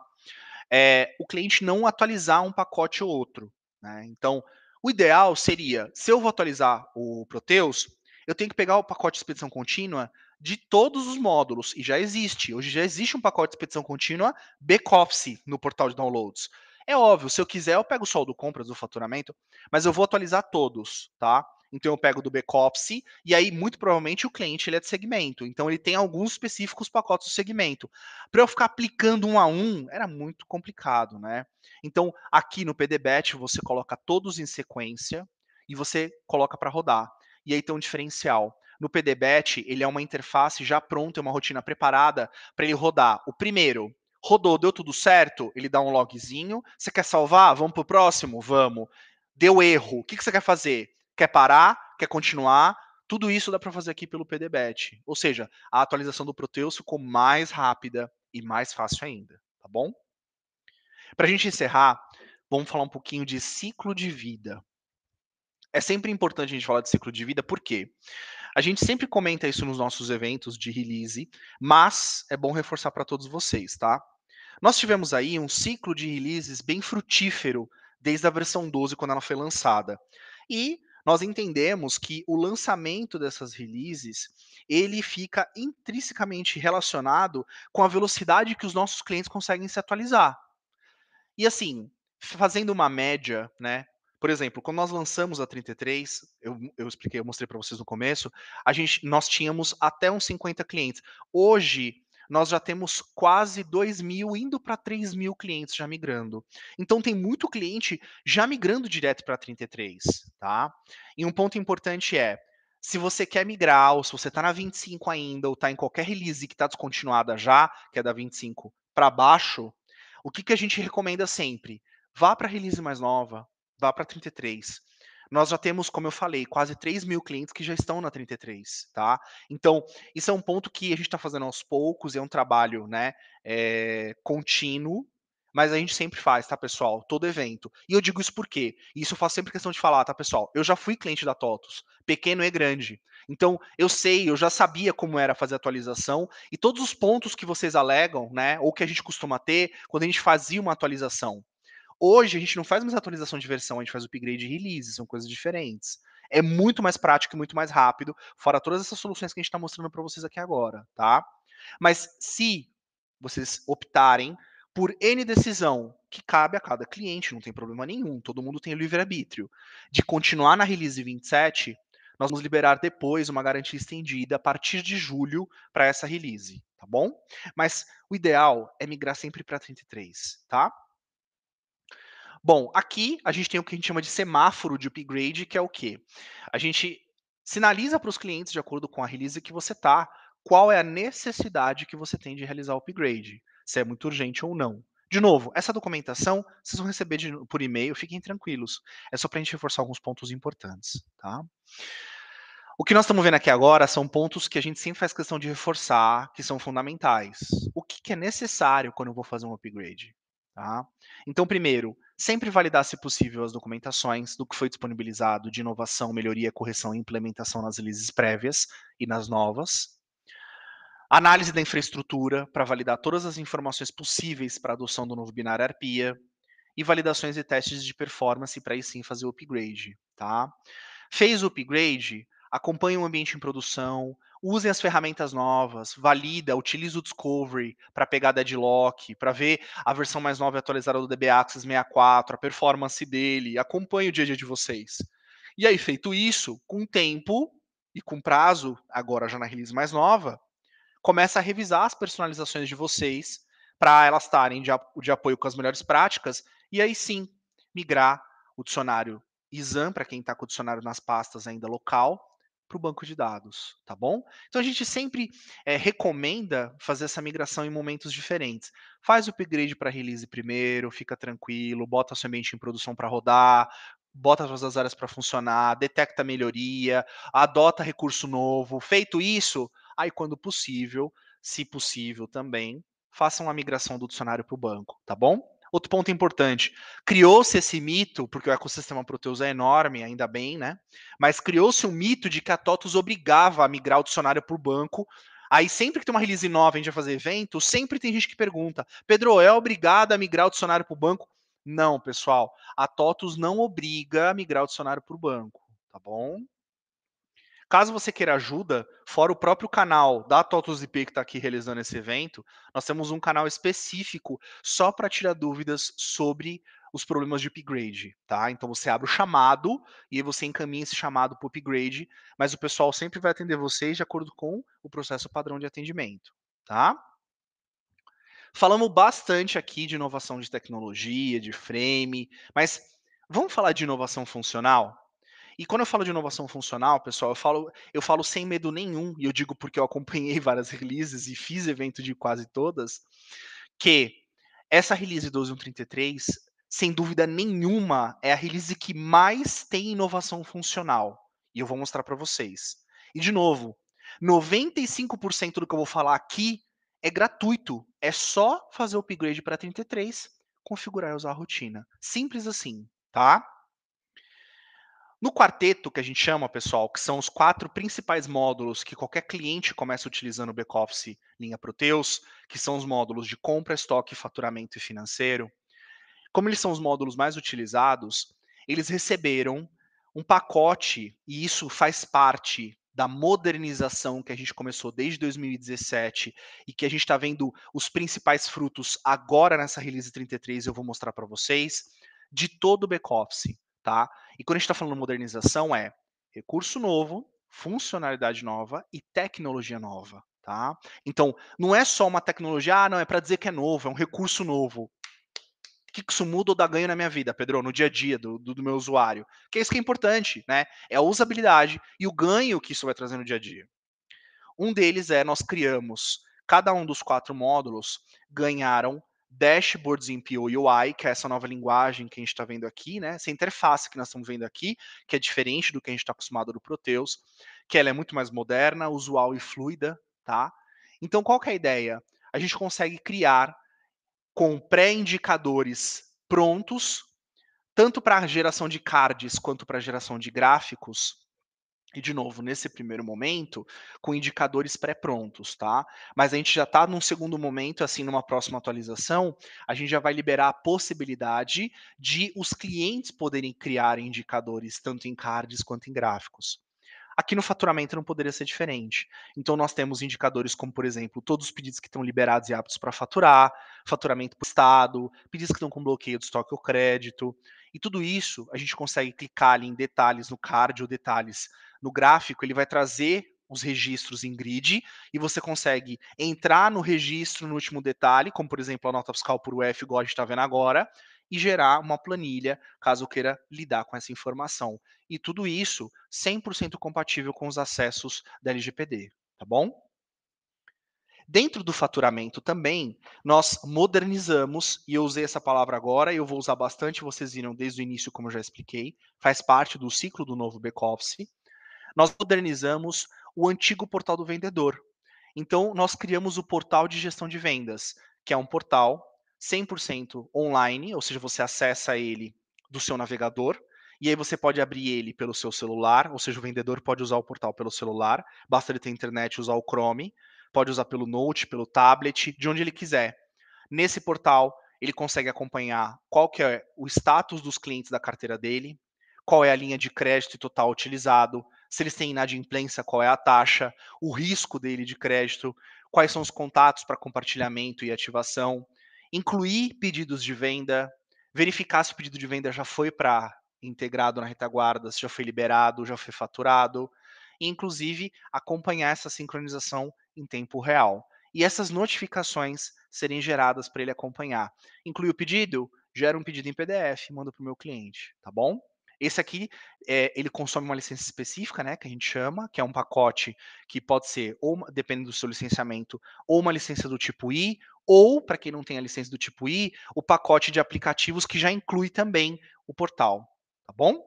É, o cliente não atualizar um pacote ou outro. Né? Então, o ideal seria, se eu vou atualizar o Proteus, eu tenho que pegar o pacote de expedição contínua de todos os módulos, e já existe. Hoje já existe um pacote de expedição contínua back-office no portal de downloads. É óbvio, se eu quiser, eu pego só o do compras, do faturamento, mas eu vou atualizar todos, tá? então eu pego do backoffice e aí muito provavelmente o cliente ele é de segmento, então ele tem alguns específicos pacotes do segmento. Para eu ficar aplicando um a um era muito complicado, né? Então aqui no PDBet você coloca todos em sequência e você coloca para rodar. E aí tem um diferencial. No PDBet, ele é uma interface já pronta, é uma rotina preparada para ele rodar. O primeiro, rodou, deu tudo certo, ele dá um logzinho. Você quer salvar? Vamos para o próximo? Vamos. Deu erro. O que, que você quer fazer? Quer parar? Quer continuar? Tudo isso dá para fazer aqui pelo PDBet. Ou seja, a atualização do Proteus ficou mais rápida e mais fácil ainda, tá bom? Para a gente encerrar, vamos falar um pouquinho de ciclo de vida. É sempre importante a gente falar de ciclo de vida, por quê? A gente sempre comenta isso nos nossos eventos de release, mas é bom reforçar para todos vocês, tá? Nós tivemos aí um ciclo de releases bem frutífero desde a versão 12, quando ela foi lançada. E nós entendemos que o lançamento dessas releases ele fica intrinsecamente relacionado com a velocidade que os nossos clientes conseguem se atualizar. E assim, fazendo uma média, né? Por exemplo, quando nós lançamos a 33, eu, eu expliquei, eu mostrei para vocês no começo, a gente, nós tínhamos até uns 50 clientes. Hoje, nós já temos quase 2 mil, indo para 3 mil clientes já migrando. Então tem muito cliente já migrando direto para 33, tá? E um ponto importante é, se você quer migrar, ou se você está na 25 ainda, ou está em qualquer release que está descontinuada já, que é da 25 para baixo, o que, que a gente recomenda sempre? Vá para a release mais nova, vá para 33 nós já temos, como eu falei, quase 3 mil clientes que já estão na 33, tá? Então, isso é um ponto que a gente está fazendo aos poucos, é um trabalho né, é, contínuo, mas a gente sempre faz, tá, pessoal? Todo evento. E eu digo isso porque, isso eu faço sempre questão de falar, tá, pessoal? Eu já fui cliente da TOTUS, pequeno e grande. Então, eu sei, eu já sabia como era fazer atualização e todos os pontos que vocês alegam, né, ou que a gente costuma ter quando a gente fazia uma atualização. Hoje a gente não faz mais atualização de versão, a gente faz upgrade e release, são coisas diferentes. É muito mais prático e muito mais rápido, fora todas essas soluções que a gente está mostrando para vocês aqui agora, tá? Mas se vocês optarem por N decisão que cabe a cada cliente, não tem problema nenhum, todo mundo tem o livre-arbítrio, de continuar na release 27, nós vamos liberar depois uma garantia estendida a partir de julho para essa release, tá bom? Mas o ideal é migrar sempre para 33, tá? Bom, aqui a gente tem o que a gente chama de semáforo de upgrade, que é o quê? A gente sinaliza para os clientes, de acordo com a release que você está, qual é a necessidade que você tem de realizar o upgrade, se é muito urgente ou não. De novo, essa documentação vocês vão receber de, por e-mail, fiquem tranquilos. É só para a gente reforçar alguns pontos importantes, tá? O que nós estamos vendo aqui agora são pontos que a gente sempre faz questão de reforçar, que são fundamentais. O que, que é necessário quando eu vou fazer um upgrade? Tá? Então, primeiro, sempre validar, se possível, as documentações do que foi disponibilizado de inovação, melhoria, correção e implementação nas releases prévias e nas novas. Análise da infraestrutura para validar todas as informações possíveis para a adoção do novo binário ARPIA. E validações e testes de performance para aí sim fazer o upgrade. Tá? Fez o upgrade, acompanha o ambiente em produção, usem as ferramentas novas, valida, utilize o Discovery para pegar deadlock, para ver a versão mais nova e atualizada do DB Access 64, a performance dele, acompanhe o dia a dia de vocês. E aí, feito isso, com tempo e com prazo, agora já na release mais nova, começa a revisar as personalizações de vocês para elas estarem de, de apoio com as melhores práticas, e aí sim migrar o dicionário ISAM, para quem está com o dicionário nas pastas ainda local, para o banco de dados, tá bom? Então a gente sempre é, recomenda fazer essa migração em momentos diferentes. Faz o upgrade para release primeiro, fica tranquilo, bota seu ambiente em produção para rodar, bota todas as áreas para funcionar, detecta melhoria, adota recurso novo. Feito isso, aí quando possível, se possível também, faça uma migração do dicionário para o banco, tá bom? Outro ponto importante: criou-se esse mito, porque o ecossistema Proteus é enorme, ainda bem, né? Mas criou-se um mito de que a TOTUS obrigava a migrar o dicionário para o banco. Aí sempre que tem uma release nova a gente vai fazer evento, sempre tem gente que pergunta: Pedro, é obrigado a migrar o dicionário para o banco? Não, pessoal, a TOTUS não obriga a migrar o dicionário para o banco, tá bom? Caso você queira ajuda, fora o próprio canal da Totos IP que está aqui realizando esse evento, nós temos um canal específico só para tirar dúvidas sobre os problemas de upgrade, tá? Então você abre o chamado e você encaminha esse chamado para o upgrade, mas o pessoal sempre vai atender vocês de acordo com o processo padrão de atendimento, tá? Falamos bastante aqui de inovação de tecnologia, de frame, mas vamos falar de inovação funcional? E quando eu falo de inovação funcional, pessoal, eu falo, eu falo sem medo nenhum, e eu digo porque eu acompanhei várias releases e fiz evento de quase todas, que essa release 12133, sem dúvida nenhuma, é a release que mais tem inovação funcional. E eu vou mostrar para vocês. E de novo, 95% do que eu vou falar aqui é gratuito. É só fazer o upgrade para 33, configurar e usar a rotina. Simples assim, tá? No quarteto, que a gente chama, pessoal, que são os quatro principais módulos que qualquer cliente começa utilizando o back-office linha Proteus, que são os módulos de compra, estoque, faturamento e financeiro. Como eles são os módulos mais utilizados, eles receberam um pacote, e isso faz parte da modernização que a gente começou desde 2017 e que a gente está vendo os principais frutos agora nessa release 33, eu vou mostrar para vocês, de todo o back-office tá? E quando a gente está falando modernização, é recurso novo, funcionalidade nova e tecnologia nova, tá? Então, não é só uma tecnologia, ah, não, é para dizer que é novo, é um recurso novo. O que isso muda ou dá ganho na minha vida, Pedro, no dia a dia do, do, do meu usuário? Que é isso que é importante, né? É a usabilidade e o ganho que isso vai trazer no dia a dia. Um deles é nós criamos, cada um dos quatro módulos ganharam dashboards em POUI, que é essa nova linguagem que a gente está vendo aqui, né? Essa interface que nós estamos vendo aqui, que é diferente do que a gente está acostumado do Proteus, que ela é muito mais moderna, usual e fluida, tá? Então, qual que é a ideia? A gente consegue criar com pré-indicadores prontos, tanto para geração de cards quanto para geração de gráficos, e, de novo, nesse primeiro momento, com indicadores pré-prontos, tá? Mas a gente já está num segundo momento, assim, numa próxima atualização, a gente já vai liberar a possibilidade de os clientes poderem criar indicadores, tanto em cards quanto em gráficos. Aqui no faturamento não poderia ser diferente. Então nós temos indicadores como, por exemplo, todos os pedidos que estão liberados e aptos para faturar, faturamento por estado, pedidos que estão com bloqueio de estoque ou crédito. E tudo isso a gente consegue clicar ali em detalhes no card ou detalhes no gráfico, ele vai trazer os registros em grid e você consegue entrar no registro no último detalhe, como por exemplo a nota fiscal por UF, igual a gente está vendo agora, e gerar uma planilha caso queira lidar com essa informação. E tudo isso 100% compatível com os acessos da LGPD, tá bom? Dentro do faturamento também, nós modernizamos, e eu usei essa palavra agora, eu vou usar bastante, vocês viram desde o início, como eu já expliquei, faz parte do ciclo do novo back-office. Nós modernizamos o antigo portal do vendedor. Então, nós criamos o portal de gestão de vendas, que é um portal 100% online, ou seja, você acessa ele do seu navegador, e aí você pode abrir ele pelo seu celular, ou seja, o vendedor pode usar o portal pelo celular, basta ele ter internet usar o Chrome, pode usar pelo note, pelo tablet, de onde ele quiser. Nesse portal, ele consegue acompanhar qual que é o status dos clientes da carteira dele, qual é a linha de crédito total utilizado, se eles têm inadimplência, qual é a taxa, o risco dele de crédito, quais são os contatos para compartilhamento e ativação, incluir pedidos de venda, verificar se o pedido de venda já foi para integrado na retaguarda, se já foi liberado, já foi faturado, e inclusive acompanhar essa sincronização em tempo real. E essas notificações serem geradas para ele acompanhar. Inclui o pedido, gera um pedido em PDF, manda para o meu cliente, tá bom? Esse aqui, é, ele consome uma licença específica, né, que a gente chama, que é um pacote que pode ser, ou dependendo do seu licenciamento, ou uma licença do tipo I, ou, para quem não tem a licença do tipo I, o pacote de aplicativos que já inclui também o portal, tá bom?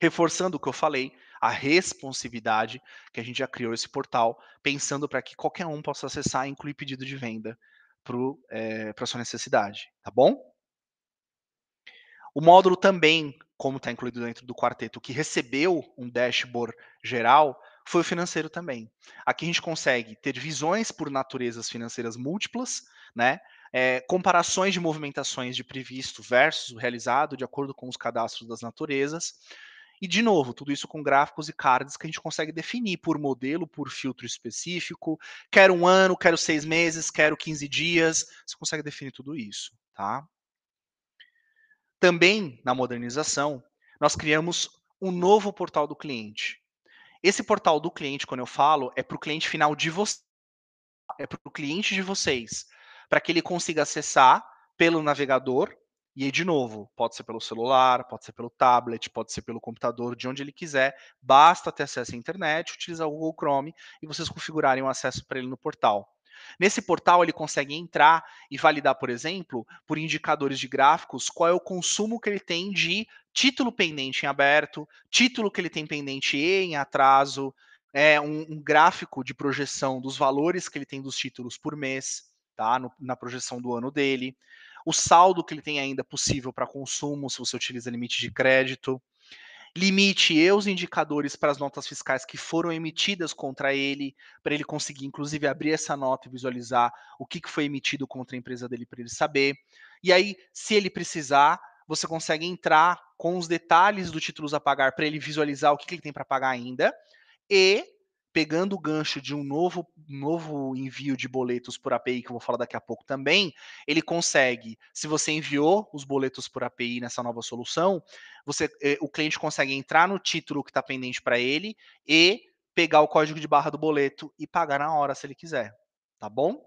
Reforçando o que eu falei, a responsividade que a gente já criou esse portal, pensando para que qualquer um possa acessar e incluir pedido de venda para eh, é, sua necessidade, tá bom? O módulo também como está incluído dentro do quarteto, que recebeu um dashboard geral, foi o financeiro também. Aqui a gente consegue ter visões por naturezas financeiras múltiplas, né? É, comparações de movimentações de previsto versus o realizado, de acordo com os cadastros das naturezas. E, de novo, tudo isso com gráficos e cards que a gente consegue definir por modelo, por filtro específico. Quero um ano, quero seis meses, quero 15 dias. Você consegue definir tudo isso, tá? Também na modernização, nós criamos um novo portal do cliente. Esse portal do cliente, quando eu falo, é para o cliente final de vocês, é para o cliente de vocês, para que ele consiga acessar pelo navegador, e aí, de novo, pode ser pelo celular, pode ser pelo tablet, pode ser pelo computador, de onde ele quiser, basta ter acesso à internet, utilizar o Google Chrome e vocês configurarem o acesso para ele no portal. Nesse portal, ele consegue entrar e validar, por exemplo, por indicadores de gráficos, qual é o consumo que ele tem de título pendente em aberto, título que ele tem pendente em atraso, é, um, um gráfico de projeção dos valores que ele tem dos títulos por mês, tá? No, na projeção do ano dele, o saldo que ele tem ainda possível para consumo, se você utiliza limite de crédito limite e os indicadores para as notas fiscais que foram emitidas contra ele, para ele conseguir, inclusive, abrir essa nota e visualizar o que, foi emitido contra a empresa dele, para ele saber. E aí, se ele precisar, você consegue entrar com os detalhes do títulos a pagar para ele visualizar o que, que ele tem para pagar ainda. E pegando o gancho de um novo, novo envio de boletos por API, que eu vou falar daqui a pouco também, ele consegue, se você enviou os boletos por API nessa nova solução, você, eh, o cliente consegue entrar no título que está pendente para ele e pegar o código de barra do boleto e pagar na hora, se ele quiser, tá bom?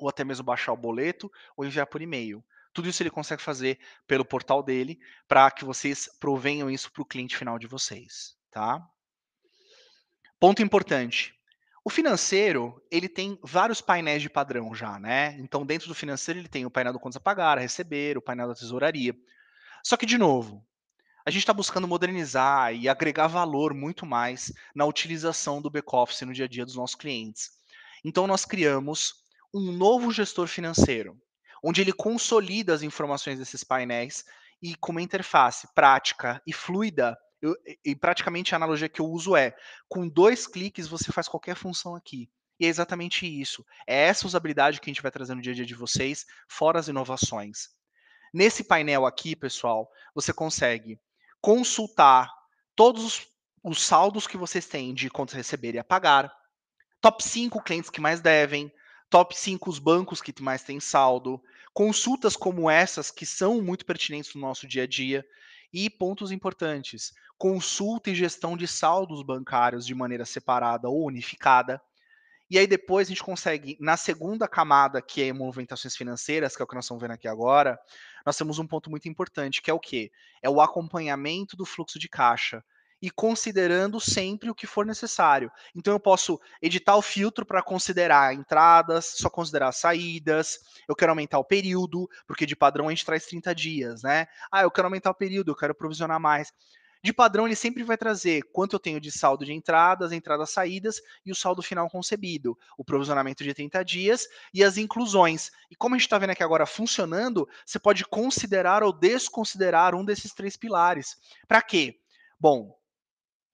Ou até mesmo baixar o boleto ou enviar por e-mail. Tudo isso ele consegue fazer pelo portal dele para que vocês provenham isso para o cliente final de vocês, tá? Ponto importante. O financeiro, ele tem vários painéis de padrão já, né? Então, dentro do financeiro, ele tem o painel do contas a pagar, a receber, o painel da tesouraria. Só que, de novo, a gente está buscando modernizar e agregar valor muito mais na utilização do back-office no dia a dia dos nossos clientes. Então, nós criamos um novo gestor financeiro, onde ele consolida as informações desses painéis e com uma interface prática e fluida eu, e praticamente a analogia que eu uso é: com dois cliques você faz qualquer função aqui. E é exatamente isso. É essa usabilidade que a gente vai trazer no dia a dia de vocês, fora as inovações. Nesse painel aqui, pessoal, você consegue consultar todos os, os saldos que vocês têm de contas receber e a pagar, top 5 clientes que mais devem, top 5 os bancos que mais têm saldo, consultas como essas que são muito pertinentes no nosso dia a dia. E pontos importantes: consulta e gestão de saldos bancários de maneira separada ou unificada. E aí depois a gente consegue, na segunda camada, que é movimentações financeiras, que é o que nós estamos vendo aqui agora, nós temos um ponto muito importante, que é o quê? É o acompanhamento do fluxo de caixa e considerando sempre o que for necessário. Então eu posso editar o filtro para considerar entradas, só considerar saídas, eu quero aumentar o período, porque de padrão a gente traz 30 dias, né? Ah, eu quero aumentar o período, eu quero provisionar mais. De padrão, ele sempre vai trazer quanto eu tenho de saldo de entradas, entradas, saídas e o saldo final concebido, o provisionamento de 30 dias e as inclusões. E como a gente está vendo aqui agora funcionando, você pode considerar ou desconsiderar um desses três pilares. Para quê? Bom,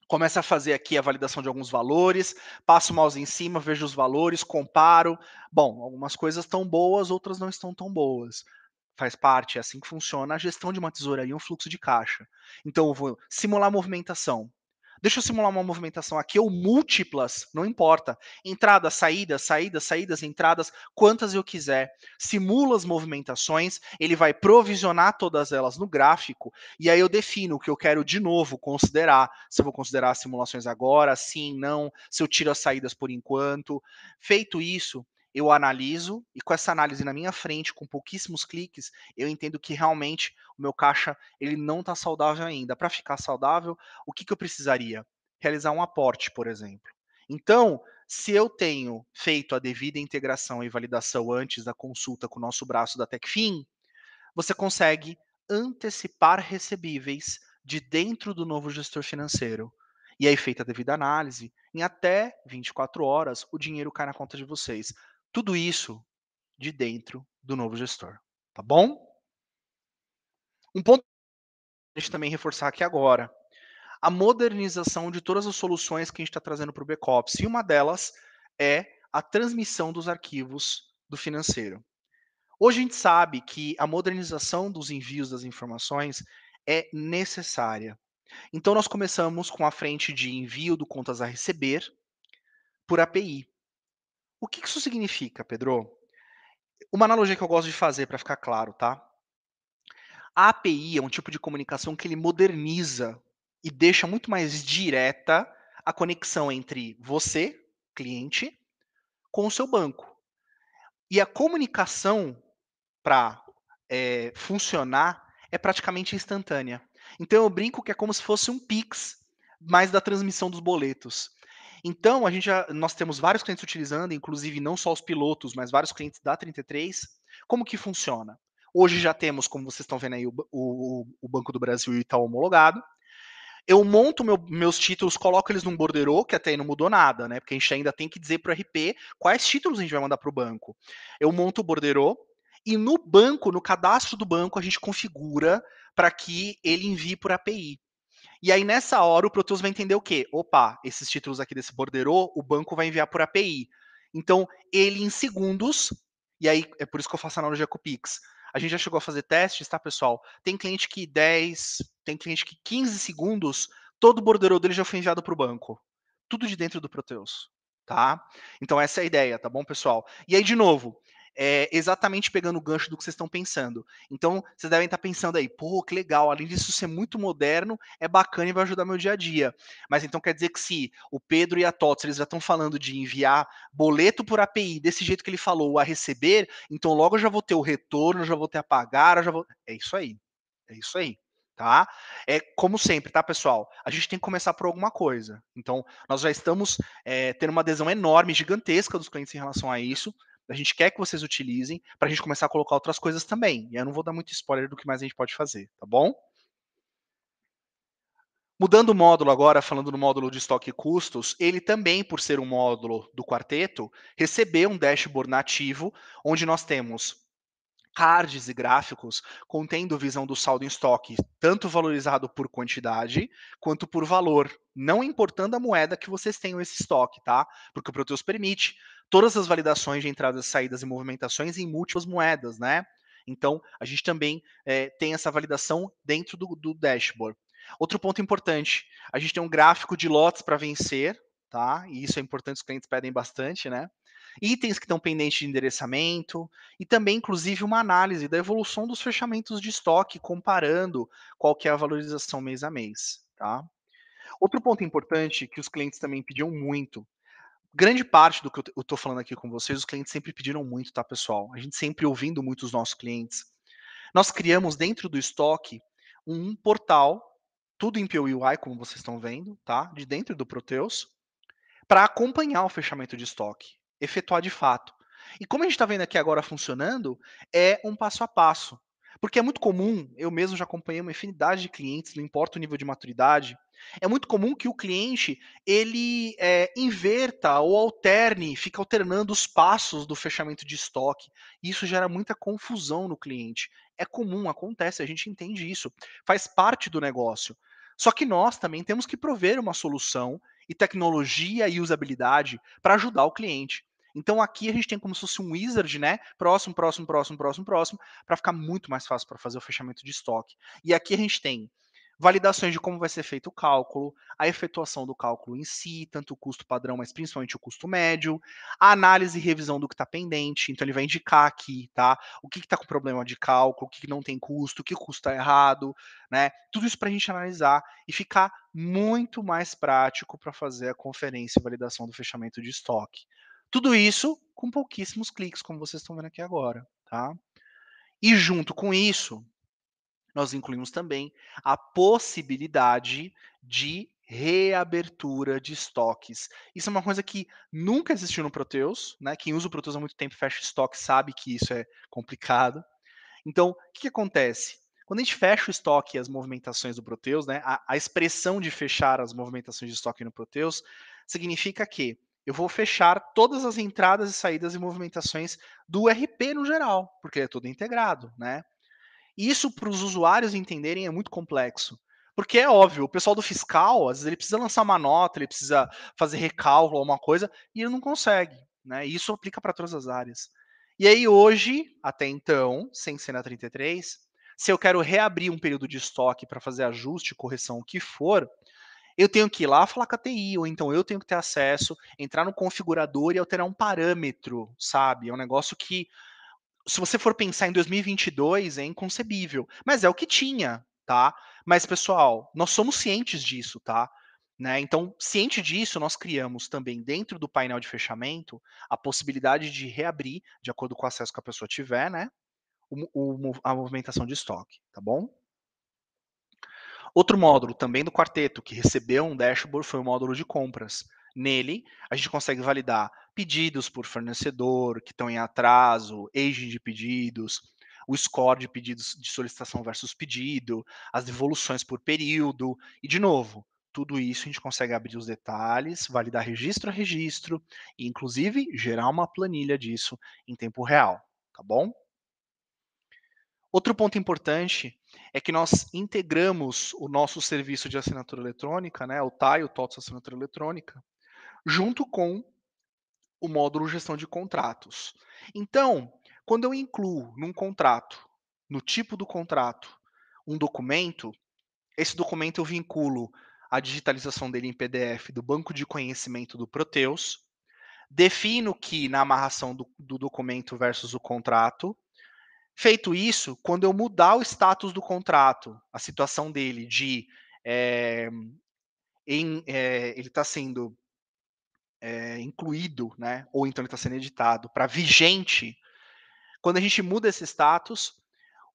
começa a fazer aqui a validação de alguns valores, passo o mouse em cima, vejo os valores, comparo. Bom, algumas coisas estão boas, outras não estão tão boas. Faz parte, é assim que funciona a gestão de uma tesouraria, é um fluxo de caixa. Então eu vou simular movimentação. Deixa eu simular uma movimentação aqui, ou múltiplas, não importa. Entradas, saídas, saídas, saídas, entradas, quantas eu quiser. Simula as movimentações, ele vai provisionar todas elas no gráfico, e aí eu defino o que eu quero de novo considerar. Se eu vou considerar as simulações agora, sim, não, se eu tiro as saídas por enquanto. Feito isso, eu analiso e com essa análise na minha frente, com pouquíssimos cliques, eu entendo que realmente o meu caixa ele não está saudável ainda. Para ficar saudável, o que, que eu precisaria? Realizar um aporte, por exemplo. Então, se eu tenho feito a devida integração e validação antes da consulta com o nosso braço da Techfin, você consegue antecipar recebíveis de dentro do novo gestor financeiro. E aí, feita a devida análise, em até 24 horas, o dinheiro cai na conta de vocês. Tudo isso de dentro do novo gestor, tá bom? Um ponto que a gente também reforçar aqui agora, a modernização de todas as soluções que a gente está trazendo para o backup. E uma delas é a transmissão dos arquivos do financeiro. Hoje a gente sabe que a modernização dos envios das informações é necessária. Então nós começamos com a frente de envio do contas a receber por API. O que isso significa, Pedro? Uma analogia que eu gosto de fazer para ficar claro, tá? A API é um tipo de comunicação que ele moderniza e deixa muito mais direta a conexão entre você, cliente, com o seu banco. E a comunicação para é, eh, funcionar é praticamente instantânea. Então eu brinco que é como se fosse um Pix, mais da transmissão dos boletos. Então, a gente já, nós temos vários clientes utilizando, inclusive não só os pilotos, mas vários clientes da 33. Como que funciona? Hoje já temos, como vocês estão vendo aí, o, o, o Banco do Brasil e o Itaú homologado. Eu monto meu, meus títulos, coloco eles num borderô, que até aí não mudou nada, né? Porque a gente ainda tem que dizer para o RP quais títulos a gente vai mandar para o banco. Eu monto o borderô e no banco, no cadastro do banco, a gente configura para que ele envie por API. E aí, nessa hora, o Proteus vai entender o quê? Opa, esses títulos aqui desse borderô, o banco vai enviar por API. Então, ele em segundos, e aí é por isso que eu faço analogia com o Pix. A gente já chegou a fazer testes, tá, pessoal? Tem cliente que 10, tem cliente que 15 segundos, todo o borderô dele já foi enviado para o banco. Tudo de dentro do Proteus, tá? Então, essa é a ideia, tá bom, pessoal? E aí, de novo, é, exatamente pegando o gancho do que vocês estão pensando. Então, vocês devem estar pensando aí, pô, que legal, além disso ser muito moderno, é bacana e vai ajudar meu dia a dia. Mas então quer dizer que se o Pedro e a Tots eles já estão falando de enviar boleto por API desse jeito que ele falou, a receber, então logo eu já vou ter o retorno, já vou ter a pagar, já vou. É isso aí. É isso aí tá? É como sempre, tá, pessoal? A gente tem que começar por alguma coisa. Então, nós já estamos é, tendo uma adesão enorme, gigantesca dos clientes em relação a isso. A gente quer que vocês utilizem para a gente começar a colocar outras coisas também. E eu não vou dar muito spoiler do que mais a gente pode fazer, tá bom? Mudando o módulo agora, falando do módulo de estoque e custos, ele também, por ser um módulo do quarteto, recebeu um dashboard nativo, onde nós temos cards e gráficos contendo visão do saldo em estoque, tanto valorizado por quantidade quanto por valor, não importando a moeda que vocês tenham esse estoque, tá? Porque o Proteus permite todas as validações de entradas, saídas e movimentações em múltiplas moedas, né? Então, a gente também é, tem essa validação dentro do, do dashboard. Outro ponto importante, a gente tem um gráfico de lotes para vencer, tá? E isso é importante, os clientes pedem bastante, né? Itens que estão pendentes de endereçamento e também, inclusive, uma análise da evolução dos fechamentos de estoque, comparando qual que é a valorização mês a mês, tá? Outro ponto importante que os clientes também pediam muito grande parte do que eu estou falando aqui com vocês, os clientes sempre pediram muito, tá, pessoal? A gente sempre ouvindo muito os nossos clientes. Nós criamos dentro do estoque um portal, tudo em POUI, como vocês estão vendo, tá? De dentro do Proteus, para acompanhar o fechamento de estoque, efetuar de fato. E como a gente está vendo aqui agora funcionando, é um passo a passo. Porque é muito comum, eu mesmo já acompanhei uma infinidade de clientes, não importa o nível de maturidade, é muito comum que o cliente ele é, inverta ou alterne, fica alternando os passos do fechamento de estoque. Isso gera muita confusão no cliente. É comum, acontece, a gente entende isso, faz parte do negócio. Só que nós também temos que prover uma solução e tecnologia e usabilidade para ajudar o cliente. Então aqui a gente tem como se fosse um wizard, né? Próximo, próximo, próximo, próximo, próximo, para ficar muito mais fácil para fazer o fechamento de estoque. E aqui a gente tem validações de como vai ser feito o cálculo, a efetuação do cálculo em si, tanto o custo padrão, mas principalmente o custo médio, a análise e revisão do que está pendente. Então, ele vai indicar aqui, tá? O que está com problema de cálculo, o que, que não tem custo, o que custa custo tá errado, né? Tudo isso para a gente analisar e ficar muito mais prático para fazer a conferência e validação do fechamento de estoque. Tudo isso com pouquíssimos cliques, como vocês estão vendo aqui agora, tá? E junto com isso, nós incluímos também a possibilidade de reabertura de estoques. Isso é uma coisa que nunca existiu no Proteus, né? Quem usa o Proteus há muito tempo fecha estoque sabe que isso é complicado. Então, o que, que acontece? Quando a gente fecha o estoque e as movimentações do Proteus, né, a, a expressão de fechar as movimentações de estoque no Proteus significa que eu vou fechar todas as entradas e saídas e movimentações do RP no geral, porque é tudo integrado, né? isso para os usuários entenderem é muito complexo. Porque é óbvio, o pessoal do fiscal, às vezes ele precisa lançar uma nota, ele precisa fazer recálculo, alguma coisa, e ele não consegue. Né? E isso aplica para todas as áreas. E aí hoje, até então, sem ser na 33, se eu quero reabrir um período de estoque para fazer ajuste, correção, o que for, eu tenho que ir lá falar com a TI, ou então eu tenho que ter acesso, entrar no configurador e alterar um parâmetro, sabe? É um negócio que se você for pensar em 2022, é inconcebível. Mas é o que tinha, tá? Mas, pessoal, nós somos cientes disso, tá? Né? Então, ciente disso, nós criamos também dentro do painel de fechamento a possibilidade de reabrir, de acordo com o acesso que a pessoa tiver, né? O, o, a movimentação de estoque, tá bom? Outro módulo também do quarteto que recebeu um dashboard foi o módulo de compras. Nele, a gente consegue validar pedidos por fornecedor que estão em atraso, aging de pedidos, o score de pedidos de solicitação versus pedido, as devoluções por período, e de novo, tudo isso a gente consegue abrir os detalhes, validar registro a registro e inclusive gerar uma planilha disso em tempo real, tá bom? Outro ponto importante é que nós integramos o nosso serviço de assinatura eletrônica, né, o TAI, o TOTS Assinatura Eletrônica, junto com o módulo gestão de contratos. Então, quando eu incluo num contrato, no tipo do contrato, um documento, esse documento eu vinculo a digitalização dele em PDF do banco de conhecimento do Proteus, defino que na amarração do, do documento versus o contrato. Feito isso, quando eu mudar o status do contrato, a situação dele de é, em, é, ele está sendo é, incluído, né, ou então ele está sendo editado para vigente, quando a gente muda esse status,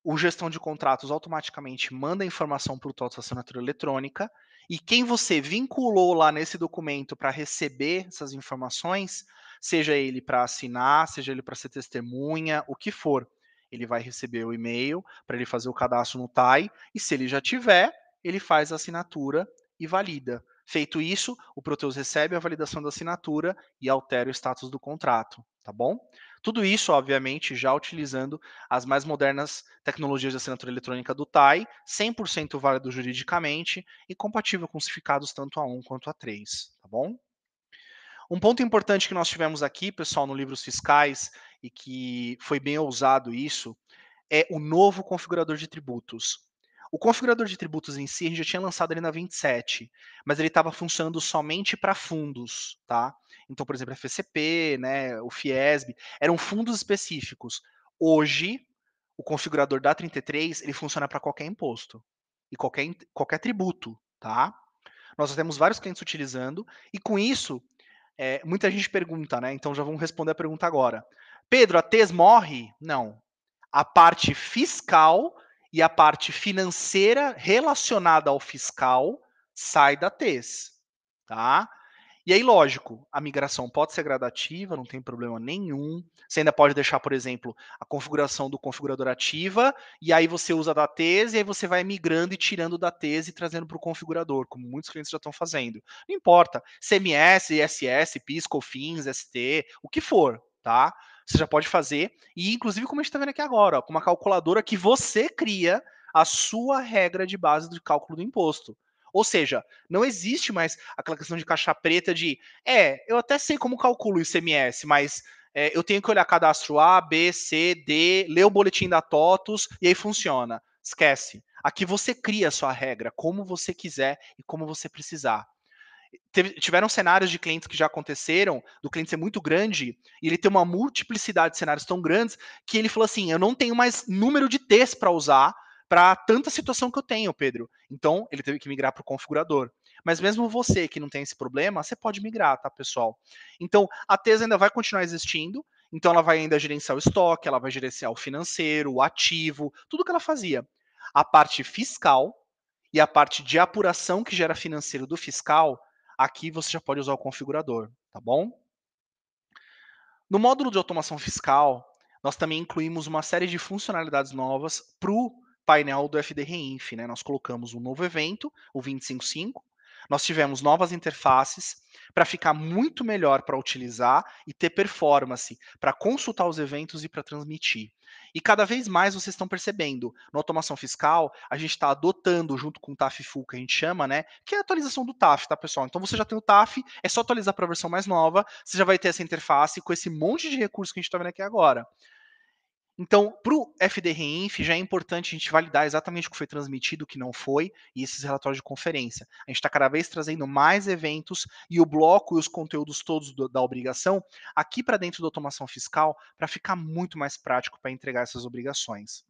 o gestão de contratos automaticamente manda a informação para o total da assinatura eletrônica e quem você vinculou lá nesse documento para receber essas informações, seja ele para assinar, seja ele para ser testemunha, o que for, ele vai receber o e-mail para ele fazer o cadastro no TAI e se ele já tiver, ele faz a assinatura e valida. Feito isso, o Proteus recebe a validação da assinatura e altera o status do contrato, tá bom? Tudo isso, obviamente, já utilizando as mais modernas tecnologias de assinatura eletrônica do TAI, 100% válido juridicamente e compatível com os certificados tanto A1 quanto A3, tá bom? Um ponto importante que nós tivemos aqui, pessoal, no livros fiscais, e que foi bem ousado isso, é o novo configurador de tributos. O configurador de tributos em si a gente já tinha lançado ele na 27, mas ele estava funcionando somente para fundos, tá? Então, por exemplo, a FCP, né, o Fiesb, eram fundos específicos. Hoje, o configurador da 33, ele funciona para qualquer imposto e qualquer, qualquer tributo, tá? Nós temos vários clientes utilizando e com isso, é, muita gente pergunta, né? Então já vamos responder a pergunta agora. Pedro, a TES morre? Não. A parte fiscal e a parte financeira relacionada ao fiscal sai da TES, tá? E aí, lógico, a migração pode ser gradativa, não tem problema nenhum. Você ainda pode deixar, por exemplo, a configuração do configurador ativa, e aí você usa da TES, e aí você vai migrando e tirando da TES e trazendo para o configurador, como muitos clientes já estão fazendo. Não importa, CMS, ISS, PIS, COFINS, ST, o que for, tá? Você já pode fazer, e inclusive como a gente está vendo aqui agora, ó, com uma calculadora que você cria a sua regra de base de cálculo do imposto. Ou seja, não existe mais aquela questão de caixa preta de é, eu até sei como calculo o ICMS, mas é, eu tenho que olhar cadastro A, B, C, D, ler o boletim da TOTUS e aí funciona. Esquece. Aqui você cria a sua regra como você quiser e como você precisar. Teve, tiveram cenários de clientes que já aconteceram, do cliente ser muito grande, e ele ter uma multiplicidade de cenários tão grandes, que ele falou assim: eu não tenho mais número de T's para usar para tanta situação que eu tenho, Pedro. Então, ele teve que migrar para o configurador. Mas mesmo você que não tem esse problema, você pode migrar, tá, pessoal? Então, a TES ainda vai continuar existindo, então ela vai ainda gerenciar o estoque, ela vai gerenciar o financeiro, o ativo, tudo que ela fazia. A parte fiscal e a parte de apuração que gera financeiro do fiscal Aqui você já pode usar o configurador, tá bom? No módulo de automação fiscal, nós também incluímos uma série de funcionalidades novas para o painel do FD Reinf. Né? Nós colocamos um novo evento, o 255, nós tivemos novas interfaces para ficar muito melhor para utilizar e ter performance para consultar os eventos e para transmitir. E cada vez mais vocês estão percebendo. Na automação fiscal, a gente está adotando, junto com o TAF Full, que a gente chama, né? Que é a atualização do TAF, tá, pessoal? Então você já tem o TAF, é só atualizar para a versão mais nova, você já vai ter essa interface com esse monte de recursos que a gente está vendo aqui agora. Então, para o FDRINF, já é importante a gente validar exatamente o que foi transmitido, o que não foi, e esses relatórios de conferência. A gente está cada vez trazendo mais eventos e o bloco e os conteúdos todos do, da obrigação aqui para dentro da automação fiscal, para ficar muito mais prático para entregar essas obrigações.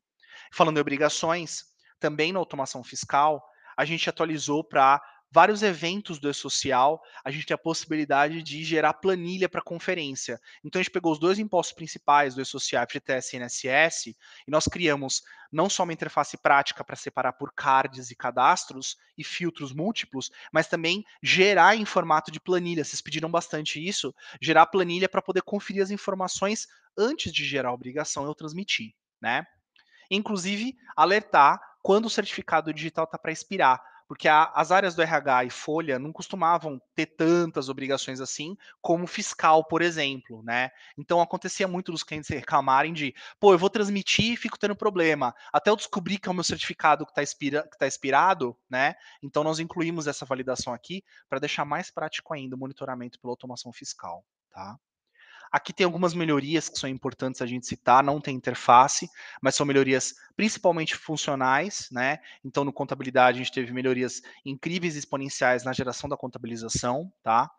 Falando em obrigações, também na automação fiscal, a gente atualizou para vários eventos do E-Social, a gente tem a possibilidade de gerar planilha para conferência. Então a gente pegou os dois impostos principais do E-Social, FGTS e INSS, e nós criamos não só uma interface prática para separar por cards e cadastros e filtros múltiplos, mas também gerar em formato de planilha. Vocês pediram bastante isso, gerar planilha para poder conferir as informações antes de gerar a obrigação eu transmitir, né? Inclusive alertar quando o certificado digital está para expirar porque a, as áreas do RH e folha não costumavam ter tantas obrigações assim, como fiscal, por exemplo, né? Então acontecia muito dos clientes reclamarem de, pô, eu vou transmitir e fico tendo problema, até eu descobrir que é o meu certificado que está expira, que tá expirado, né? Então nós incluímos essa validação aqui para deixar mais prático ainda o monitoramento pela automação fiscal, tá? Aqui tem algumas melhorias que são importantes a gente citar, não tem interface, mas são melhorias principalmente funcionais, né? Então, no contabilidade, a gente teve melhorias incríveis exponenciais na geração da contabilização, tá?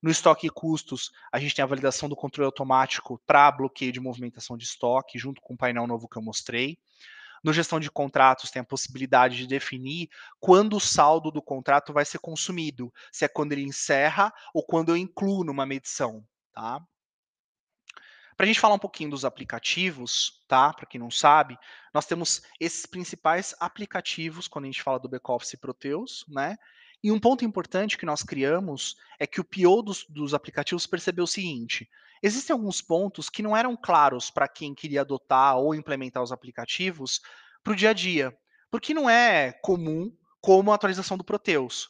No estoque e custos, a gente tem a validação do controle automático para bloqueio de movimentação de estoque, junto com o painel novo que eu mostrei. No gestão de contratos, tem a possibilidade de definir quando o saldo do contrato vai ser consumido, se é quando ele encerra ou quando eu incluo numa medição. Tá? Para a gente falar um pouquinho dos aplicativos, tá? Para quem não sabe, nós temos esses principais aplicativos quando a gente fala do back-office e Proteus, né? E um ponto importante que nós criamos é que o PO dos, dos aplicativos percebeu o seguinte: existem alguns pontos que não eram claros para quem queria adotar ou implementar os aplicativos para o dia a dia, porque não é comum como a atualização do Proteus.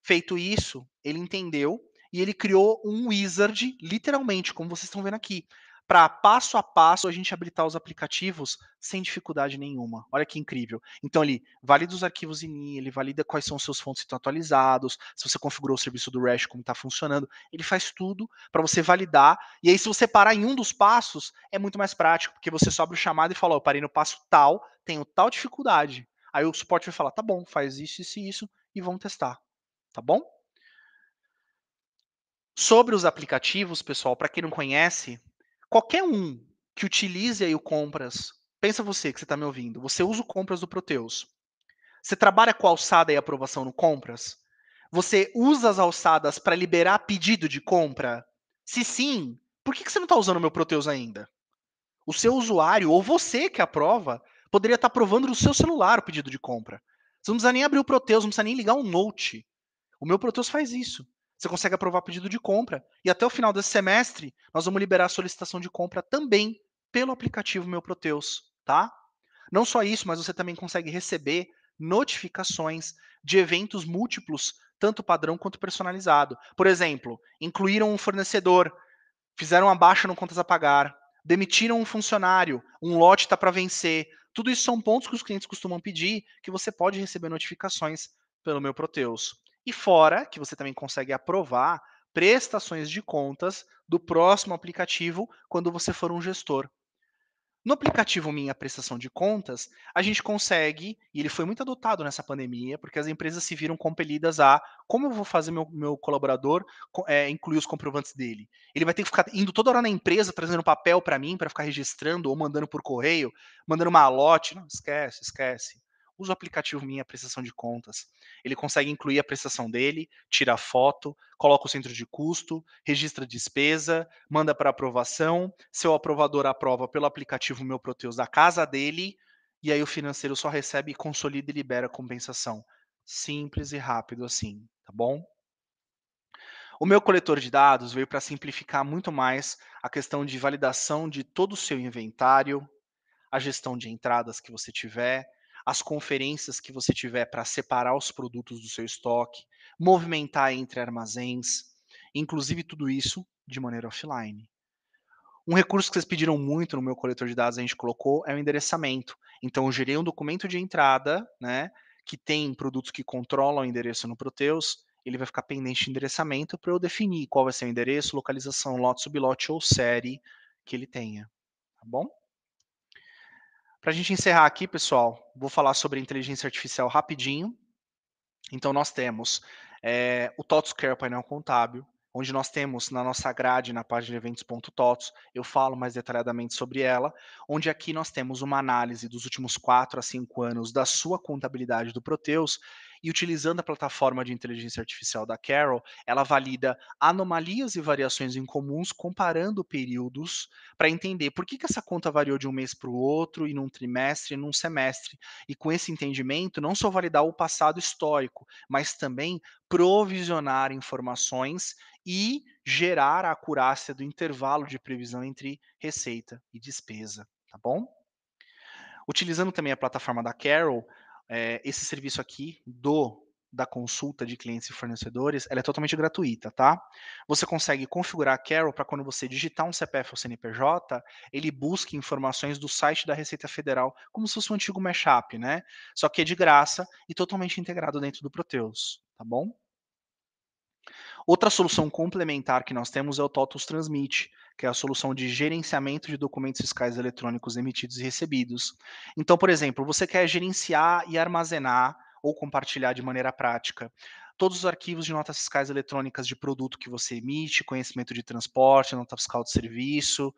Feito isso, ele entendeu e ele criou um wizard, literalmente, como vocês estão vendo aqui para passo a passo a gente habilitar os aplicativos sem dificuldade nenhuma. Olha que incrível. Então ele valida os arquivos INI, ele valida quais são os seus fontes que estão atualizados, se você configurou o serviço do REST como está funcionando, ele faz tudo para você validar. E aí se você parar em um dos passos, é muito mais prático, porque você sobe o chamado e fala, oh, eu parei no passo tal, tenho tal dificuldade. Aí o suporte vai falar, tá bom, faz isso, isso e isso, e vamos testar. Tá bom? Sobre os aplicativos, pessoal, para quem não conhece, qualquer um que utilize aí o compras, pensa você que você está me ouvindo, você usa o compras do Proteus. Você trabalha com alçada e aprovação no compras? Você usa as alçadas para liberar pedido de compra? Se sim, por que, que você não está usando o meu Proteus ainda? O seu usuário ou você que aprova poderia estar tá aprovando no seu celular o pedido de compra. Você não precisa nem abrir o Proteus, não precisa nem ligar um Note. O meu Proteus faz isso. Você consegue aprovar pedido de compra. E até o final desse semestre, nós vamos liberar a solicitação de compra também pelo aplicativo Meu Proteus, tá? Não só isso, mas você também consegue receber notificações de eventos múltiplos, tanto padrão quanto personalizado. Por exemplo, incluíram um fornecedor, fizeram uma baixa no contas a pagar, demitiram um funcionário, um lote está para vencer. Tudo isso são pontos que os clientes costumam pedir que você pode receber notificações pelo meu Proteus. E fora que você também consegue aprovar prestações de contas do próximo aplicativo quando você for um gestor. No aplicativo Minha Prestação de Contas, a gente consegue, e ele foi muito adotado nessa pandemia, porque as empresas se viram compelidas a como eu vou fazer meu, meu colaborador é, incluir os comprovantes dele. Ele vai ter que ficar indo toda hora na empresa trazendo papel para mim para ficar registrando ou mandando por correio, mandando uma lote. Não, esquece, esquece usa o aplicativo Minha Prestação de Contas. Ele consegue incluir a prestação dele, tira foto, coloca o centro de custo, registra despesa, manda para aprovação, seu aprovador aprova pelo aplicativo Meu Proteus da casa dele, e aí o financeiro só recebe, consolida e libera a compensação. Simples e rápido assim, tá bom? O meu coletor de dados veio para simplificar muito mais a questão de validação de todo o seu inventário, a gestão de entradas que você tiver, as conferências que você tiver para separar os produtos do seu estoque, movimentar entre armazéns, inclusive tudo isso de maneira offline. Um recurso que vocês pediram muito no meu coletor de dados, a gente colocou, é o endereçamento. Então, eu gerei um documento de entrada, né, que tem produtos que controlam o endereço no Proteus, ele vai ficar pendente de endereçamento para eu definir qual vai ser o endereço, localização, lote, sublote ou série que ele tenha, tá bom? Para a gente encerrar aqui, pessoal, vou falar sobre inteligência artificial rapidinho. Então, nós temos é, o TOTS Care Painel Contábil, onde nós temos na nossa grade, na página eventos.totos, eu falo mais detalhadamente sobre ela, onde aqui nós temos uma análise dos últimos 4 a 5 anos da sua contabilidade do Proteus e utilizando a plataforma de inteligência artificial da Carol, ela valida anomalias e variações incomuns comparando períodos para entender por que, que essa conta variou de um mês para o outro e num trimestre e num semestre. E com esse entendimento, não só validar o passado histórico, mas também provisionar informações e gerar a acurácia do intervalo de previsão entre receita e despesa, tá bom? Utilizando também a plataforma da Carol, é, esse serviço aqui do da consulta de clientes e fornecedores, ela é totalmente gratuita, tá? Você consegue configurar a Carol para quando você digitar um CPF ou CNPJ, ele busque informações do site da Receita Federal, como se fosse um antigo mashup, né? Só que é de graça e totalmente integrado dentro do Proteus, tá bom? Outra solução complementar que nós temos é o TOTUS Transmit, que é a solução de gerenciamento de documentos fiscais eletrônicos emitidos e recebidos. Então, por exemplo, você quer gerenciar e armazenar ou compartilhar de maneira prática todos os arquivos de notas fiscais eletrônicas de produto que você emite, conhecimento de transporte, nota fiscal de serviço,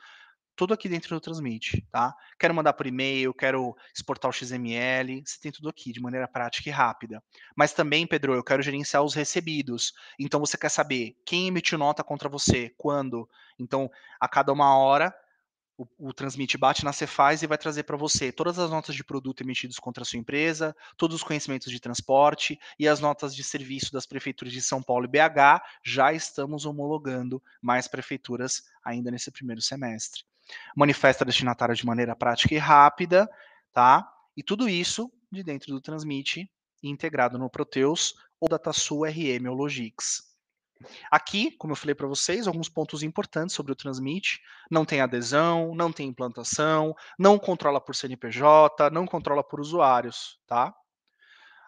tudo aqui dentro do Transmit, tá? Quero mandar por e-mail, quero exportar o XML, você tem tudo aqui de maneira prática e rápida. Mas também, Pedro, eu quero gerenciar os recebidos. Então você quer saber quem emitiu nota contra você, quando. Então, a cada uma hora, o, o Transmit bate na Cefaz e vai trazer para você todas as notas de produto emitidas contra a sua empresa, todos os conhecimentos de transporte e as notas de serviço das prefeituras de São Paulo e BH. Já estamos homologando mais prefeituras ainda nesse primeiro semestre manifesta destinatário de maneira prática e rápida, tá? E tudo isso de dentro do Transmit integrado no Proteus ou DataSul RM ou Logix. Aqui, como eu falei para vocês, alguns pontos importantes sobre o Transmit. Não tem adesão, não tem implantação, não controla por CNPJ, não controla por usuários, tá?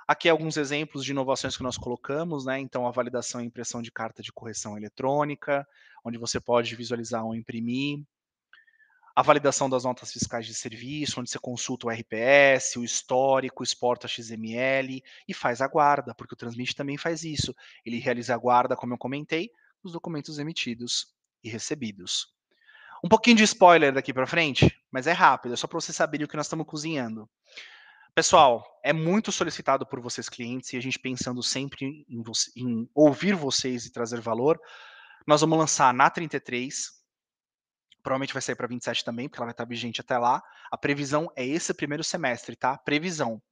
Aqui alguns exemplos de inovações que nós colocamos, né? Então, a validação e impressão de carta de correção eletrônica, onde você pode visualizar ou imprimir, a validação das notas fiscais de serviço, onde você consulta o RPS, o histórico, exporta XML e faz a guarda, porque o Transmit também faz isso. Ele realiza a guarda, como eu comentei, dos documentos emitidos e recebidos. Um pouquinho de spoiler daqui para frente, mas é rápido, é só para vocês saberem o que nós estamos cozinhando. Pessoal, é muito solicitado por vocês clientes e a gente pensando sempre em, em ouvir vocês e trazer valor. Nós vamos lançar na 33 provavelmente vai sair para 27 também, porque ela vai estar vigente até lá. A previsão é esse primeiro semestre, tá? Previsão.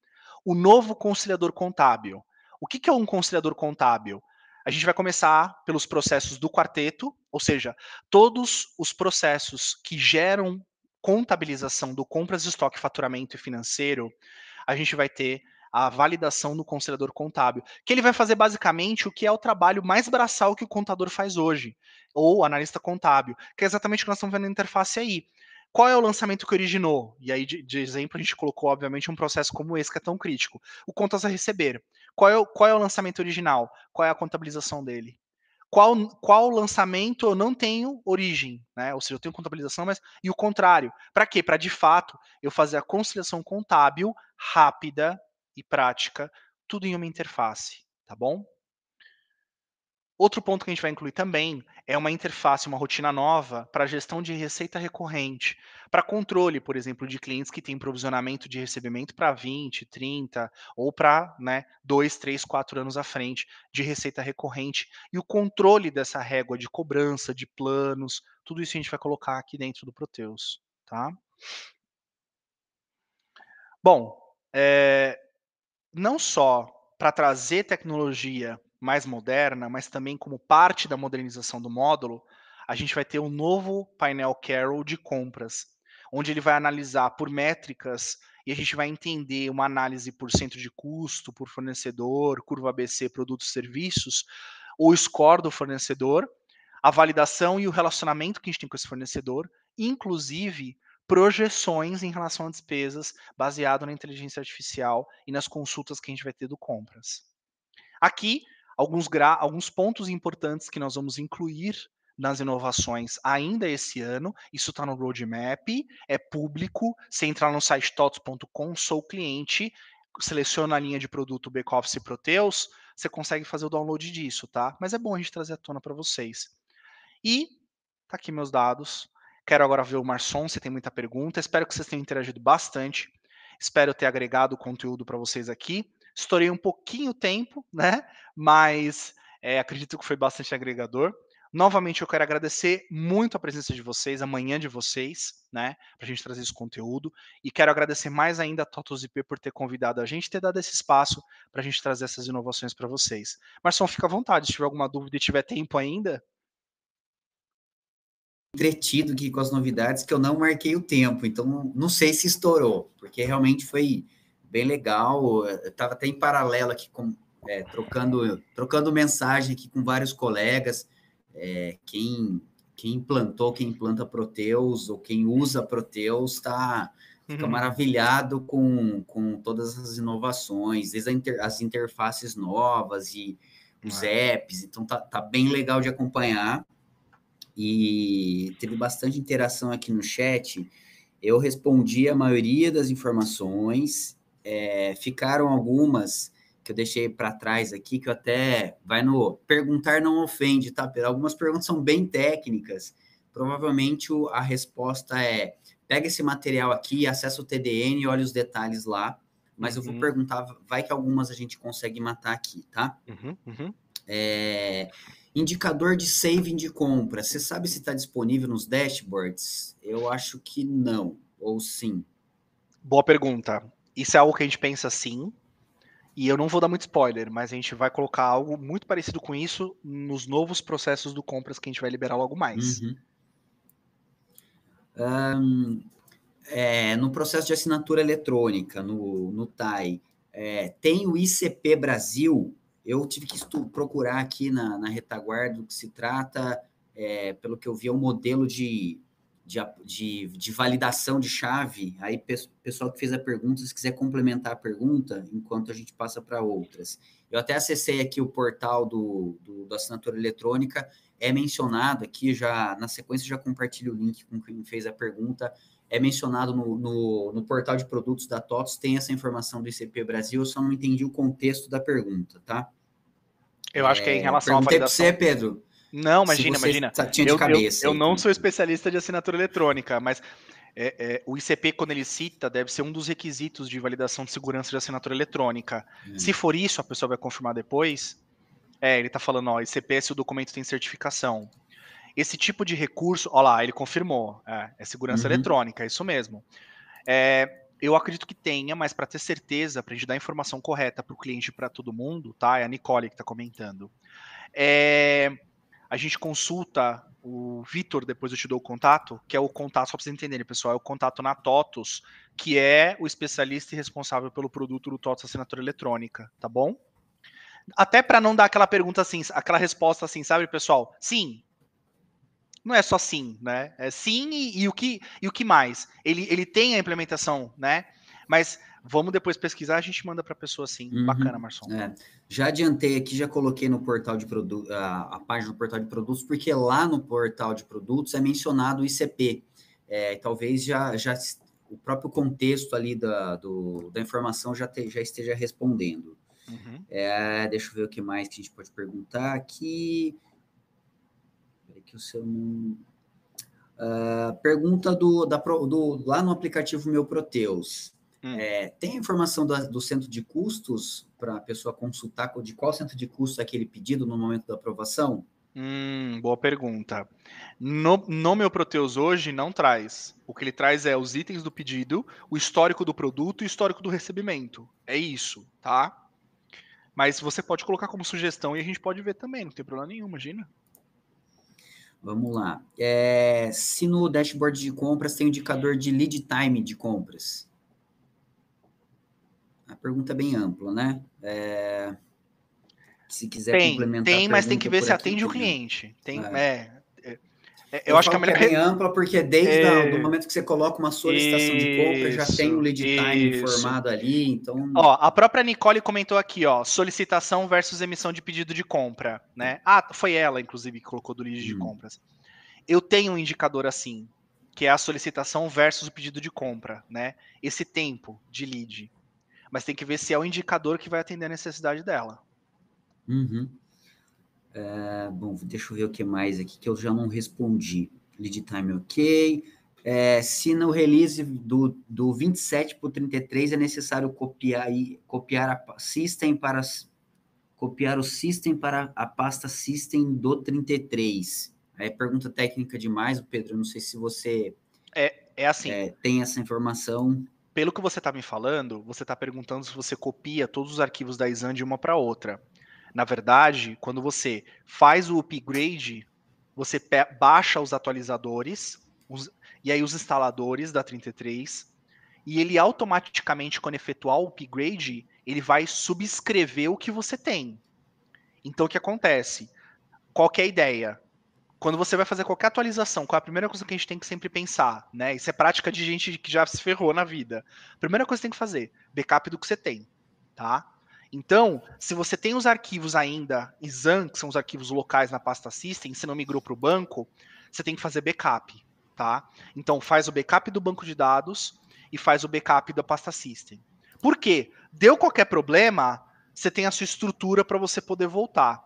O novo conciliador contábil. O que, que é um conciliador contábil? A gente vai começar pelos processos do quarteto, ou seja, todos os processos que geram contabilização do compras, estoque, faturamento e financeiro, a gente vai ter a validação do conselhador contábil, que ele vai fazer basicamente o que é o trabalho mais braçal que o contador faz hoje, ou analista contábil, que é exatamente o que nós estamos vendo na interface aí. Qual é o lançamento que originou? E aí, de, de exemplo, a gente colocou, obviamente, um processo como esse que é tão crítico. O contas a receber. Qual é o, qual é o lançamento original? Qual é a contabilização dele? qual, qual lançamento eu não tenho origem, né? Ou seja, eu tenho contabilização, mas e o contrário. Para quê? Para de fato eu fazer a conciliação contábil rápida e prática, tudo em uma interface, tá bom? Outro ponto que a gente vai incluir também é uma interface, uma rotina nova para gestão de receita recorrente, para controle, por exemplo, de clientes que têm provisionamento de recebimento para 20, 30 ou para né, 2, 3, 4 anos à frente de receita recorrente e o controle dessa régua de cobrança, de planos, tudo isso a gente vai colocar aqui dentro do Proteus. Tá? Bom, é, não só para trazer tecnologia mais moderna, mas também como parte da modernização do módulo, a gente vai ter um novo painel Carol de compras, onde ele vai analisar por métricas e a gente vai entender uma análise por centro de custo, por fornecedor, curva ABC, produtos, e serviços, o score do fornecedor, a validação e o relacionamento que a gente tem com esse fornecedor, inclusive projeções em relação a despesas baseado na inteligência artificial e nas consultas que a gente vai ter do compras. Aqui, alguns, alguns pontos importantes que nós vamos incluir nas inovações ainda esse ano. Isso está no roadmap, é público. Se entrar no site tots.com, sou cliente, seleciona a linha de produto Backoffice Proteus, você consegue fazer o download disso, tá? Mas é bom a gente trazer à tona para vocês. E tá aqui meus dados. Quero agora ver o Marson, se tem muita pergunta. Espero que vocês tenham interagido bastante. Espero ter agregado conteúdo para vocês aqui. Estourei um pouquinho o tempo, né? Mas é, acredito que foi bastante agregador. Novamente, eu quero agradecer muito a presença de vocês, a manhã de vocês, né, para a gente trazer esse conteúdo. E quero agradecer mais ainda a Totos IP por ter convidado a gente, ter dado esse espaço para a gente trazer essas inovações para vocês. Marçom, fica à vontade, se tiver alguma dúvida e tiver tempo ainda, entretido aqui com as novidades que eu não marquei o tempo, então não sei se estourou, porque realmente foi bem legal. Estava até em paralelo aqui com, é, trocando, trocando mensagem aqui com vários colegas. É, quem, quem implantou, quem implanta Proteus ou quem usa Proteus está fica uhum. maravilhado com, com todas as inovações, desde inter, as interfaces novas e os apps. Então tá, tá bem legal de acompanhar e teve bastante interação aqui no chat. Eu respondi a maioria das informações, é, ficaram algumas que eu deixei para trás aqui, que eu até vai no perguntar não ofende, tá? Algumas perguntas são bem técnicas. Provavelmente a resposta é pega esse material aqui, acessa o TDN e olha os detalhes lá. Mas uhum. eu vou uhum. perguntar, vai que algumas a gente consegue matar aqui, tá? Uhum, uhum. É, Indicador de saving de compra. Você sabe se está disponível nos dashboards? Eu acho que não, ou sim. Boa pergunta. Isso é algo que a gente pensa sim. E eu não vou dar muito spoiler, mas a gente vai colocar algo muito parecido com isso nos novos processos do compras que a gente vai liberar logo mais. Uhum. Um, é, no processo de assinatura eletrônica, no, no TAI, é, tem o ICP Brasil eu tive que procurar aqui na, na retaguarda do que se trata, é, pelo que eu vi, é um modelo de, de, de, de validação de chave. Aí, pe pessoal que fez a pergunta, se quiser complementar a pergunta, enquanto a gente passa para outras. Eu até acessei aqui o portal do, do, do assinatura eletrônica, é mencionado aqui já, na sequência já compartilho o link com quem fez a pergunta, é mencionado no, no, no, portal de produtos da TOTS, tem essa informação do ICP Brasil, eu só não entendi o contexto da pergunta, tá? Eu acho é, que é em é, relação à validação. você, Pedro. Não, imagina, imagina. Tá- tinha de eu, cabeça, eu, eu não sou especialista de assinatura eletrônica, mas é, é, o ICP, quando ele cita, deve ser um dos requisitos de validação de segurança de assinatura eletrônica. Hum. Se for isso, a pessoa vai confirmar depois. É, ele está falando, ó, ICP se o documento tem certificação. Esse tipo de recurso, olha lá, ele confirmou, é, é segurança uhum. eletrônica, é isso mesmo. É, eu acredito que tenha, mas para ter certeza, para a gente dar a informação correta para o cliente e para todo mundo, tá? É a Nicole que está comentando. É, a gente consulta o Vitor, depois eu te dou o contato, que é o contato, só para vocês entenderem, pessoal, é o contato na TOTOS, que é o especialista e responsável pelo produto do TOTOS Assinatura Eletrônica, tá bom? Até para não dar aquela pergunta assim, aquela resposta assim, sabe, pessoal? Sim, não é só sim, né? É sim e, e, o, que, e o que mais? Ele, ele tem a implementação, né? Mas vamos depois pesquisar, a gente manda para a pessoa assim. Uhum. Bacana, Marçom. É. Já adiantei aqui, já coloquei no portal de produtos, a, a, página do portal de produtos, porque lá no portal de produtos é mencionado o ICP. É, talvez já, já o próprio contexto ali da, do, da informação já, te, já esteja respondendo. Uhum. É, deixa eu ver o que mais que a gente pode perguntar aqui o seu Uh, pergunta do, da, do lá no aplicativo Meu Proteus. Hum. É, tem informação do centro de custos para a pessoa consultar de qual centro de custos é aquele pedido no momento da aprovação? Hum, boa pergunta. No, no meu Proteus hoje não traz. O que ele traz é os itens do pedido, o histórico do produto e o histórico do recebimento. É isso, tá? Mas você pode colocar como sugestão e a gente pode ver também, não tem problema nenhum, imagina. Vamos lá. É, se no dashboard de compras tem um indicador de lead time de compras. A pergunta é bem ampla, né? É, se quiser tem, complementar. Tem, mas tem que ver se atende também. o cliente. Tem, é. é é, eu, acho que a melhor. Que é bem ampla, porque desde é... o momento que você coloca uma solicitação isso, de compra, já tem o lead time isso. formado ali. Então. Ó, a própria Nicole comentou aqui, ó, solicitação versus emissão de pedido de compra, né? Ah, foi ela, inclusive, que colocou do lead hum. de compras. Eu tenho um indicador assim, que é a solicitação versus o pedido de compra, né? Esse tempo de lead. Mas tem que ver se é o indicador que vai atender a necessidade dela. Uhum. Uh, bom, deixa eu ver o que mais aqui que eu já não respondi. Lead time ok. É, se no release do, do 27 para o 33 é necessário copiar, e, copiar a system para copiar o system para a pasta system do 33. Aí é pergunta técnica demais, Pedro. Não sei se você é, é assim. É, tem essa informação. Pelo que você está me falando, você está perguntando se você copia todos os arquivos da exam de uma para outra. Na verdade, quando você faz o upgrade, você baixa os atualizadores os, e aí os instaladores da 33 e ele automaticamente, quando efetuar o upgrade, ele vai subscrever o que você tem. Então, o que acontece? Qual que é a ideia? Quando você vai fazer qualquer atualização, qual é a primeira coisa que a gente tem que sempre pensar, né? Isso é prática de gente que já se ferrou na vida. Primeira coisa que você tem que fazer, backup do que você tem, tá? Então, se você tem os arquivos ainda exam, que são os arquivos locais na pasta System, se não migrou para o banco, você tem que fazer backup, tá? Então, faz o backup do banco de dados e faz o backup da pasta System. Por quê? Deu qualquer problema, você tem a sua estrutura para você poder voltar.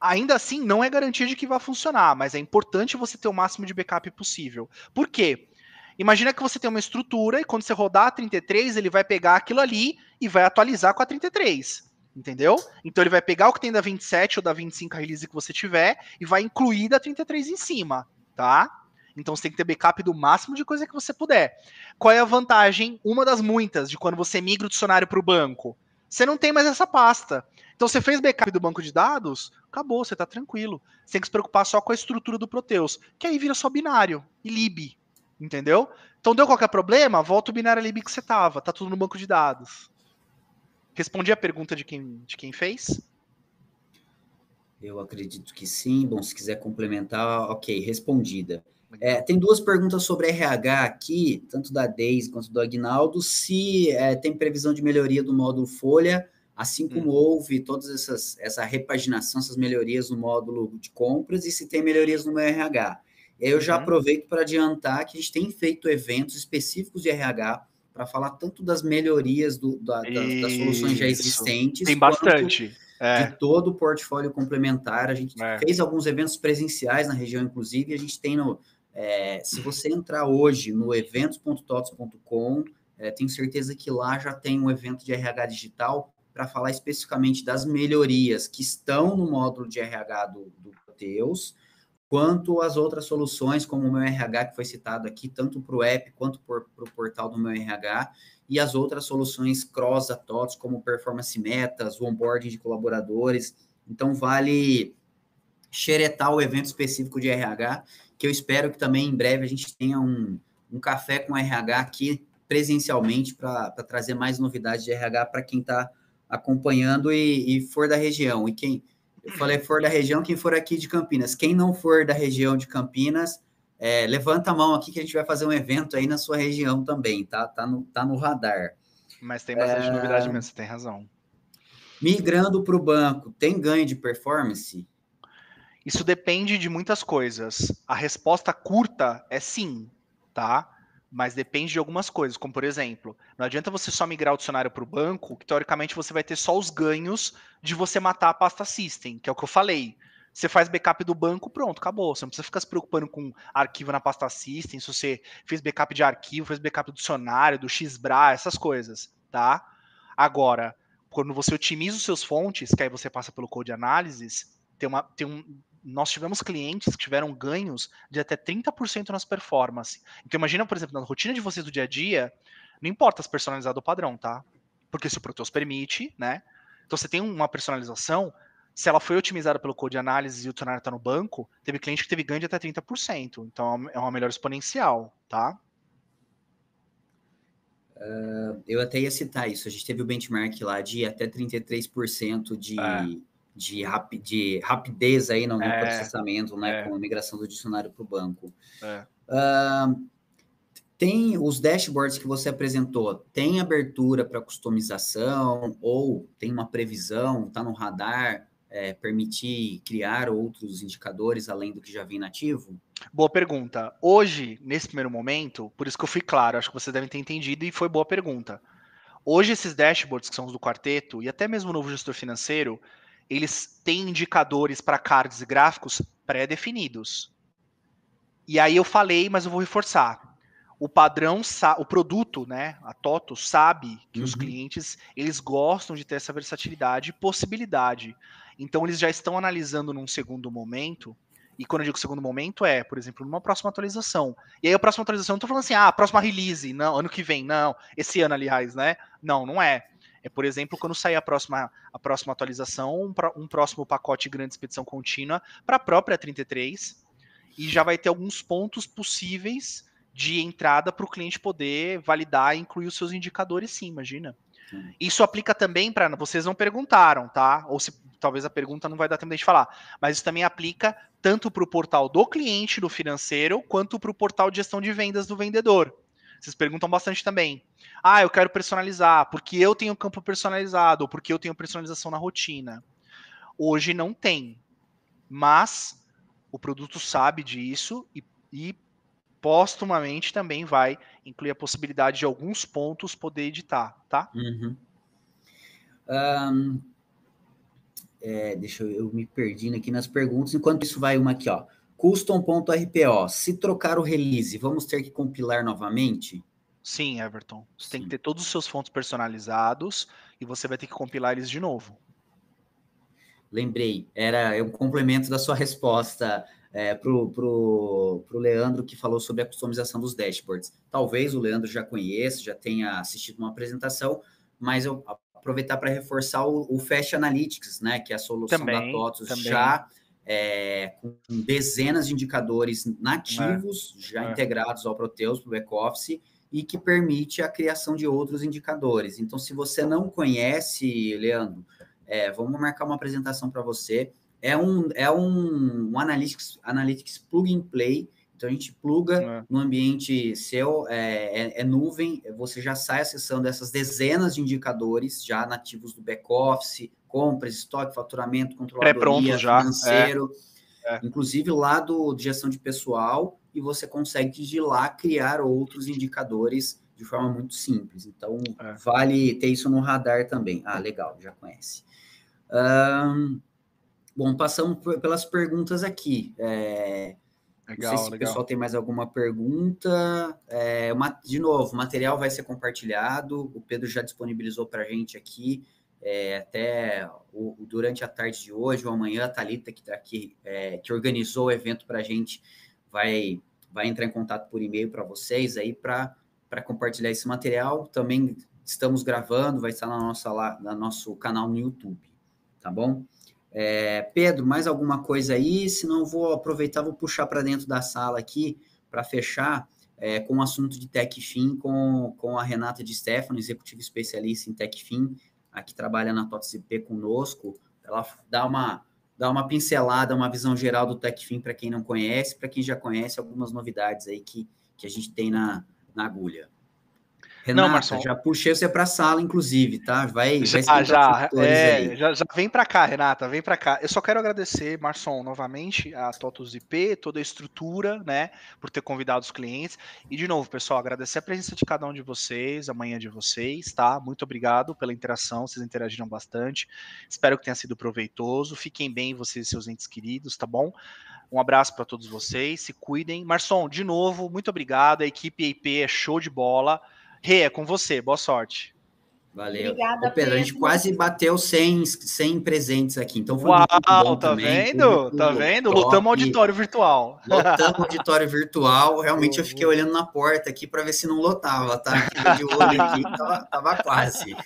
Ainda assim, não é garantia de que vai funcionar, mas é importante você ter o máximo de backup possível. Por quê? Imagina que você tem uma estrutura e quando você rodar a 33, ele vai pegar aquilo ali e vai atualizar com a 33 entendeu? Então ele vai pegar o que tem da 27 ou da 25 release que você tiver e vai incluir da 33 em cima, tá? Então você tem que ter backup do máximo de coisa que você puder. Qual é a vantagem? Uma das muitas de quando você migra o dicionário para o banco. Você não tem mais essa pasta. Então você fez backup do banco de dados, acabou, você está tranquilo. Você tem que se preocupar só com a estrutura do Proteus, que aí vira só binário e lib, entendeu? Então deu qualquer problema, volta o binário lib que você tava, tá tudo no banco de dados. Respondi a pergunta de quem, de quem fez? Eu acredito que sim. Bom, se quiser complementar, ok, respondida. É, tem duas perguntas sobre RH aqui, tanto da Deise quanto do Agnaldo, se é, tem previsão de melhoria do módulo Folha, assim como hum. houve todas essas essa repaginação, essas melhorias no módulo de compras, e se tem melhorias no meu RH. Eu já uhum. aproveito para adiantar que a gente tem feito eventos específicos de RH para falar tanto das melhorias do, da, das, das, soluções já existentes. Tem bastante. É. De todo o portfólio complementar. A gente é. fez alguns eventos presenciais na região, inclusive, a gente tem no. É, se você entrar hoje no eventos.tots.com, é, tenho certeza que lá já tem um evento de RH digital para falar especificamente das melhorias que estão no módulo de RH do, do Teus quanto às outras soluções, como o meu RH, que foi citado aqui, tanto para o app quanto para o portal do meu RH, e as outras soluções cross a TOTS, como performance metas, o onboarding de colaboradores. Então, vale xeretar o evento específico de RH, que eu espero que também em breve a gente tenha um, um café com RH aqui presencialmente para trazer mais novidades de RH para quem está acompanhando e, e, for da região. E quem eu falei, for da região, quem for aqui de Campinas. Quem não for da região de Campinas, é, levanta a mão aqui que a gente vai fazer um evento aí na sua região também, tá? Tá no, tá no radar. Mas tem bastante é... novidade mesmo, você tem razão. Migrando para o banco, tem ganho de performance? Isso depende de muitas coisas. A resposta curta é sim, tá? mas depende de algumas coisas, como por exemplo, não adianta você só migrar o dicionário para o banco, que teoricamente você vai ter só os ganhos de você matar a pasta system, que é o que eu falei. Você faz backup do banco, pronto, acabou. Você não precisa ficar se preocupando com arquivo na pasta system, se você fez backup de arquivo, fez backup do dicionário, do XBRA, essas coisas, tá? Agora, quando você otimiza os seus fontes, que aí você passa pelo code analysis, tem, uma, tem um, nós tivemos clientes que tiveram ganhos de até 30% nas performances. Então imagina, por exemplo, na rotina de vocês do dia a dia, não importa se personalizado ou padrão, tá? Porque se o Proteus permite, né? Então você tem uma personalização, se ela foi otimizada pelo code análise e o tornar está no banco, teve cliente que teve ganho de até 30%. Então é uma é melhor exponencial, tá? Uh, eu até ia citar isso. A gente teve o benchmark lá de até 33% de... É de, de rapidez aí no, é, processamento, né? É. Com a migração do dicionário para o banco. É. Uh, tem os dashboards que você apresentou, tem abertura para customização ou tem uma previsão, está no radar, é, permitir criar outros indicadores além do que já vem nativo? Boa pergunta. Hoje, nesse primeiro momento, por isso que eu fui claro, acho que vocês devem ter entendido e foi boa pergunta. Hoje, esses dashboards que são os do quarteto e até mesmo o novo gestor financeiro, eles têm indicadores para cards e gráficos pré-definidos. E aí eu falei, mas eu vou reforçar. O padrão, o produto, né, a Toto sabe que uhum. os clientes, eles gostam de ter essa versatilidade e possibilidade. Então eles já estão analisando num segundo momento, e quando eu digo segundo momento é, por exemplo, numa próxima atualização. E aí a próxima atualização, eu não tô falando assim, ah, próxima release, não, ano que vem, não, esse ano aliás, né? Não, não é é, por exemplo, quando sair a próxima, a próxima atualização, um, um próximo pacote grande expedição contínua para a própria 33, e já vai ter alguns pontos possíveis de entrada para o cliente poder validar e incluir os seus indicadores, sim, imagina. Isso aplica também para. Vocês não perguntaram, tá? Ou se talvez a pergunta não vai dar tempo de a gente falar. Mas isso também aplica tanto para o portal do cliente, do financeiro, quanto para o portal de gestão de vendas do vendedor. Vocês perguntam bastante também. Ah, eu quero personalizar, porque eu tenho campo personalizado, ou porque eu tenho personalização na rotina. Hoje não tem. Mas o produto sabe disso e, e postumamente também vai incluir a possibilidade de alguns pontos poder editar, tá? Uhum. Um, é, deixa eu, eu me perdendo aqui nas perguntas. Enquanto isso, vai uma aqui, ó. Custom.rpo, se trocar o release, vamos ter que compilar novamente? Sim, Everton. Você Sim. tem que ter todos os seus fontes personalizados e você vai ter que compilar eles de novo. Lembrei, era é um complemento da sua resposta é, para o pro, pro Leandro que falou sobre a customização dos dashboards. Talvez o Leandro já conheça, já tenha assistido uma apresentação, mas eu aproveitar para reforçar o, o Fast Analytics, né? Que é a solução também, da TOTOS já é, com dezenas de indicadores nativos é, já é. integrados ao Proteus, para o back-office, e que permite a criação de outros indicadores. Então, se você não conhece, Leandro, é, vamos marcar uma apresentação para você. É um, é um, um Analytics, Analytics Plug and Play, então a gente pluga é. no ambiente seu, é, é, é, nuvem, você já sai acessando essas dezenas de indicadores já nativos do back-office, compras, estoque, faturamento, controladoria, é. financeiro, é. É. inclusive lá do de gestão de pessoal, e você consegue de lá criar outros indicadores de forma muito simples. Então, é. vale ter isso no radar também. Ah, legal, já conhece. Um, bom, passamos pelas perguntas aqui. É, legal, não sei se legal. o pessoal tem mais alguma pergunta. É, uma, de novo, o material vai ser compartilhado. O Pedro já disponibilizou para a gente aqui. É, até o, durante a tarde de hoje ou amanhã, a Thalita, que, tá aqui, é, que organizou o evento para a gente, vai, vai entrar em contato por e-mail para vocês aí para compartilhar esse material. Também estamos gravando, vai estar na nossa, lá, no nosso canal no YouTube, tá bom? É, Pedro, mais alguma coisa aí? Se não, vou aproveitar, vou puxar para dentro da sala aqui para fechar é, com o assunto de TechFin com, com a Renata de Stefano, executiva especialista em TechFin, a que trabalha na TOTCP conosco, ela dá uma, dá uma pincelada, uma visão geral do TechFin para quem não conhece, para quem já conhece, algumas novidades aí que, que a gente tem na, na agulha. Renata, não, Marcelo. já puxei você para a sala, inclusive, tá? Vai, ah, já, vai já, é, já, já, vem para cá, Renata, vem para cá. Eu só quero agradecer, Marson, novamente, a Totus IP, toda a estrutura, né, por ter convidado os clientes. E, de novo, pessoal, agradecer a presença de cada um de vocês, amanhã de vocês, tá? Muito obrigado pela interação, vocês interagiram bastante. Espero que tenha sido proveitoso. Fiquem bem, vocês e seus entes queridos, tá bom? Um abraço para todos vocês, se cuidem. Marson, de novo, muito obrigado. A equipe IP é show de bola. Rê, é com você. Boa sorte. Valeu. Obrigada, Pedro, a gente quase bateu 100, 100 presentes aqui. Então foi Uau, bom tá também, vendo? Tá vendo? Top. Lutamos auditório virtual. Lutamos auditório virtual. Realmente eu fiquei uhum. olhando na porta aqui para ver se não lotava, tá? Fiquei de olho aqui, tava, tava quase.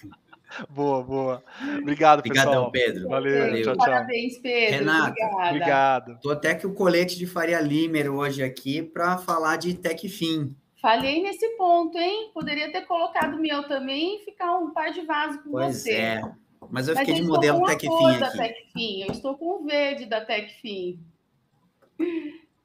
Boa, boa. Obrigado, Obrigadão, pessoal. Pedro. Valeu, Valeu. Tchau, tchau. Parabéns, Pedro. Renato, obrigado. Tô até com o colete de Faria Limer hoje aqui para falar de Tech Fim. Falhei nesse ponto, hein? Poderia ter colocado o meu também e ficar um par de vaso com pois você. É. Mas eu fiquei eu de modelo Tecfin aqui. Tecfin. Eu estou com o verde da Tecfin.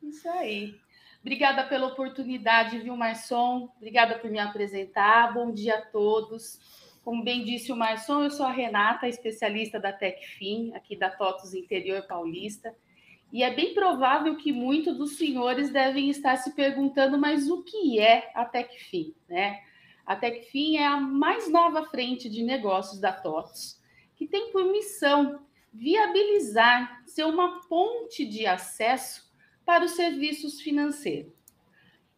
Isso aí. Obrigada pela oportunidade, viu, Marçom? Obrigada por me apresentar. Bom dia a todos. Como bem disse o Marçom, eu sou a Renata, especialista da Tecfin, aqui da TOTOS Interior Paulista. E é bem provável que muitos dos senhores devem estar se perguntando, mas o que é a TecFin? Né? A TecFin é a mais nova frente de negócios da TOTS, que tem por missão viabilizar ser uma ponte de acesso para os serviços financeiros.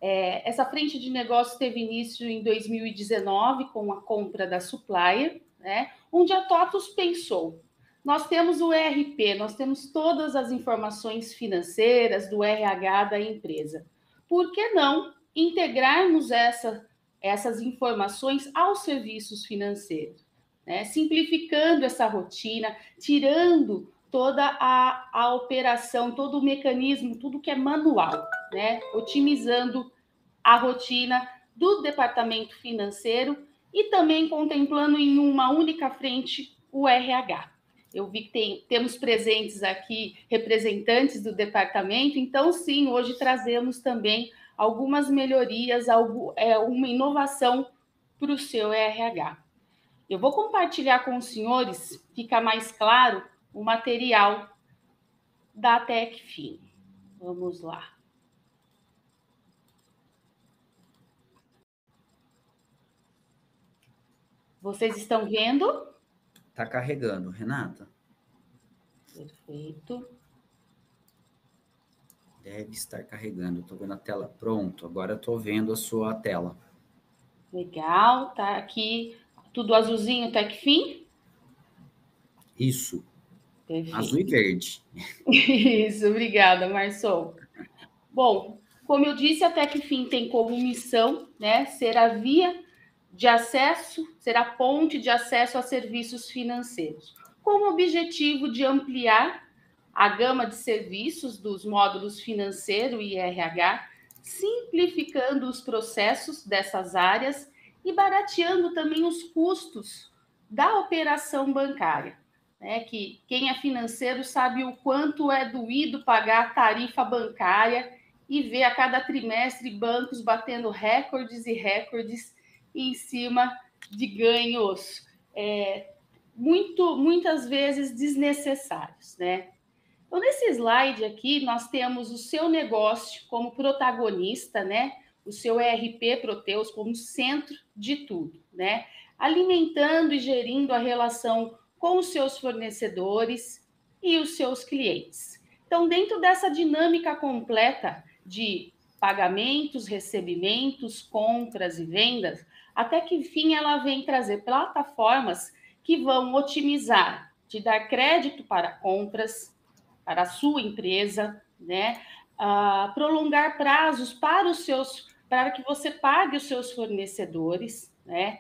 É, essa frente de negócios teve início em 2019 com a compra da Supplier, né, onde a TOTUS pensou nós temos o ERP, nós temos todas as informações financeiras do RH da empresa. Por que não integrarmos essa, essas informações aos serviços financeiros? Né? Simplificando essa rotina, tirando toda a, a operação, todo o mecanismo, tudo que é manual, né? otimizando a rotina do departamento financeiro e também contemplando em uma única frente o RH. Eu vi que tem, temos presentes aqui representantes do departamento, então, sim, hoje trazemos também algumas melhorias, algo, é, uma inovação para o seu RH. Eu vou compartilhar com os senhores, fica mais claro, o material da TecFin. Vamos lá. Vocês estão vendo? Tá carregando, Renata. Perfeito. Deve estar carregando. Estou vendo a tela. Pronto, agora estou vendo a sua tela. Legal, tá aqui tudo azulzinho tá até que fim? Isso. Perfeito. Azul e verde. Isso, obrigada, Marçol Bom, como eu disse, até que fim tem como missão, né, ser a via de acesso, será ponte de acesso a serviços financeiros, com o objetivo de ampliar a gama de serviços dos módulos financeiro e RH, simplificando os processos dessas áreas e barateando também os custos da operação bancária. Né? Que quem é financeiro sabe o quanto é doído pagar a tarifa bancária e ver a cada trimestre bancos batendo recordes e recordes em cima de ganhos é, muito, muitas vezes desnecessários, né? Então, nesse slide aqui, nós temos o seu negócio como protagonista, né? O seu ERP Proteus como centro de tudo, né? Alimentando e gerindo a relação com os seus fornecedores e os seus clientes. Então, dentro dessa dinâmica completa de pagamentos, recebimentos, compras e vendas, até que enfim ela vem trazer plataformas que vão otimizar, te dar crédito para compras, para a sua empresa, né? Ah, prolongar prazos para os seus, para que você pague os seus fornecedores, né?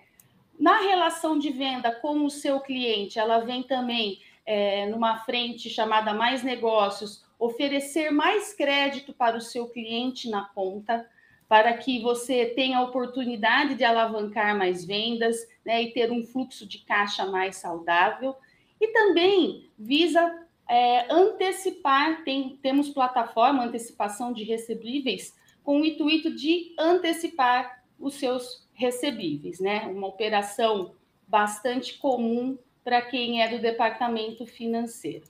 Na relação de venda com o seu cliente, ela vem também é, numa frente chamada mais negócios, oferecer mais crédito para o seu cliente na ponta para que você tenha a oportunidade de alavancar mais vendas né, e ter um fluxo de caixa mais saudável. E também visa é, antecipar, tem, temos plataforma antecipação de recebíveis com o intuito de antecipar os seus recebíveis, né? Uma operação bastante comum para quem é do departamento financeiro.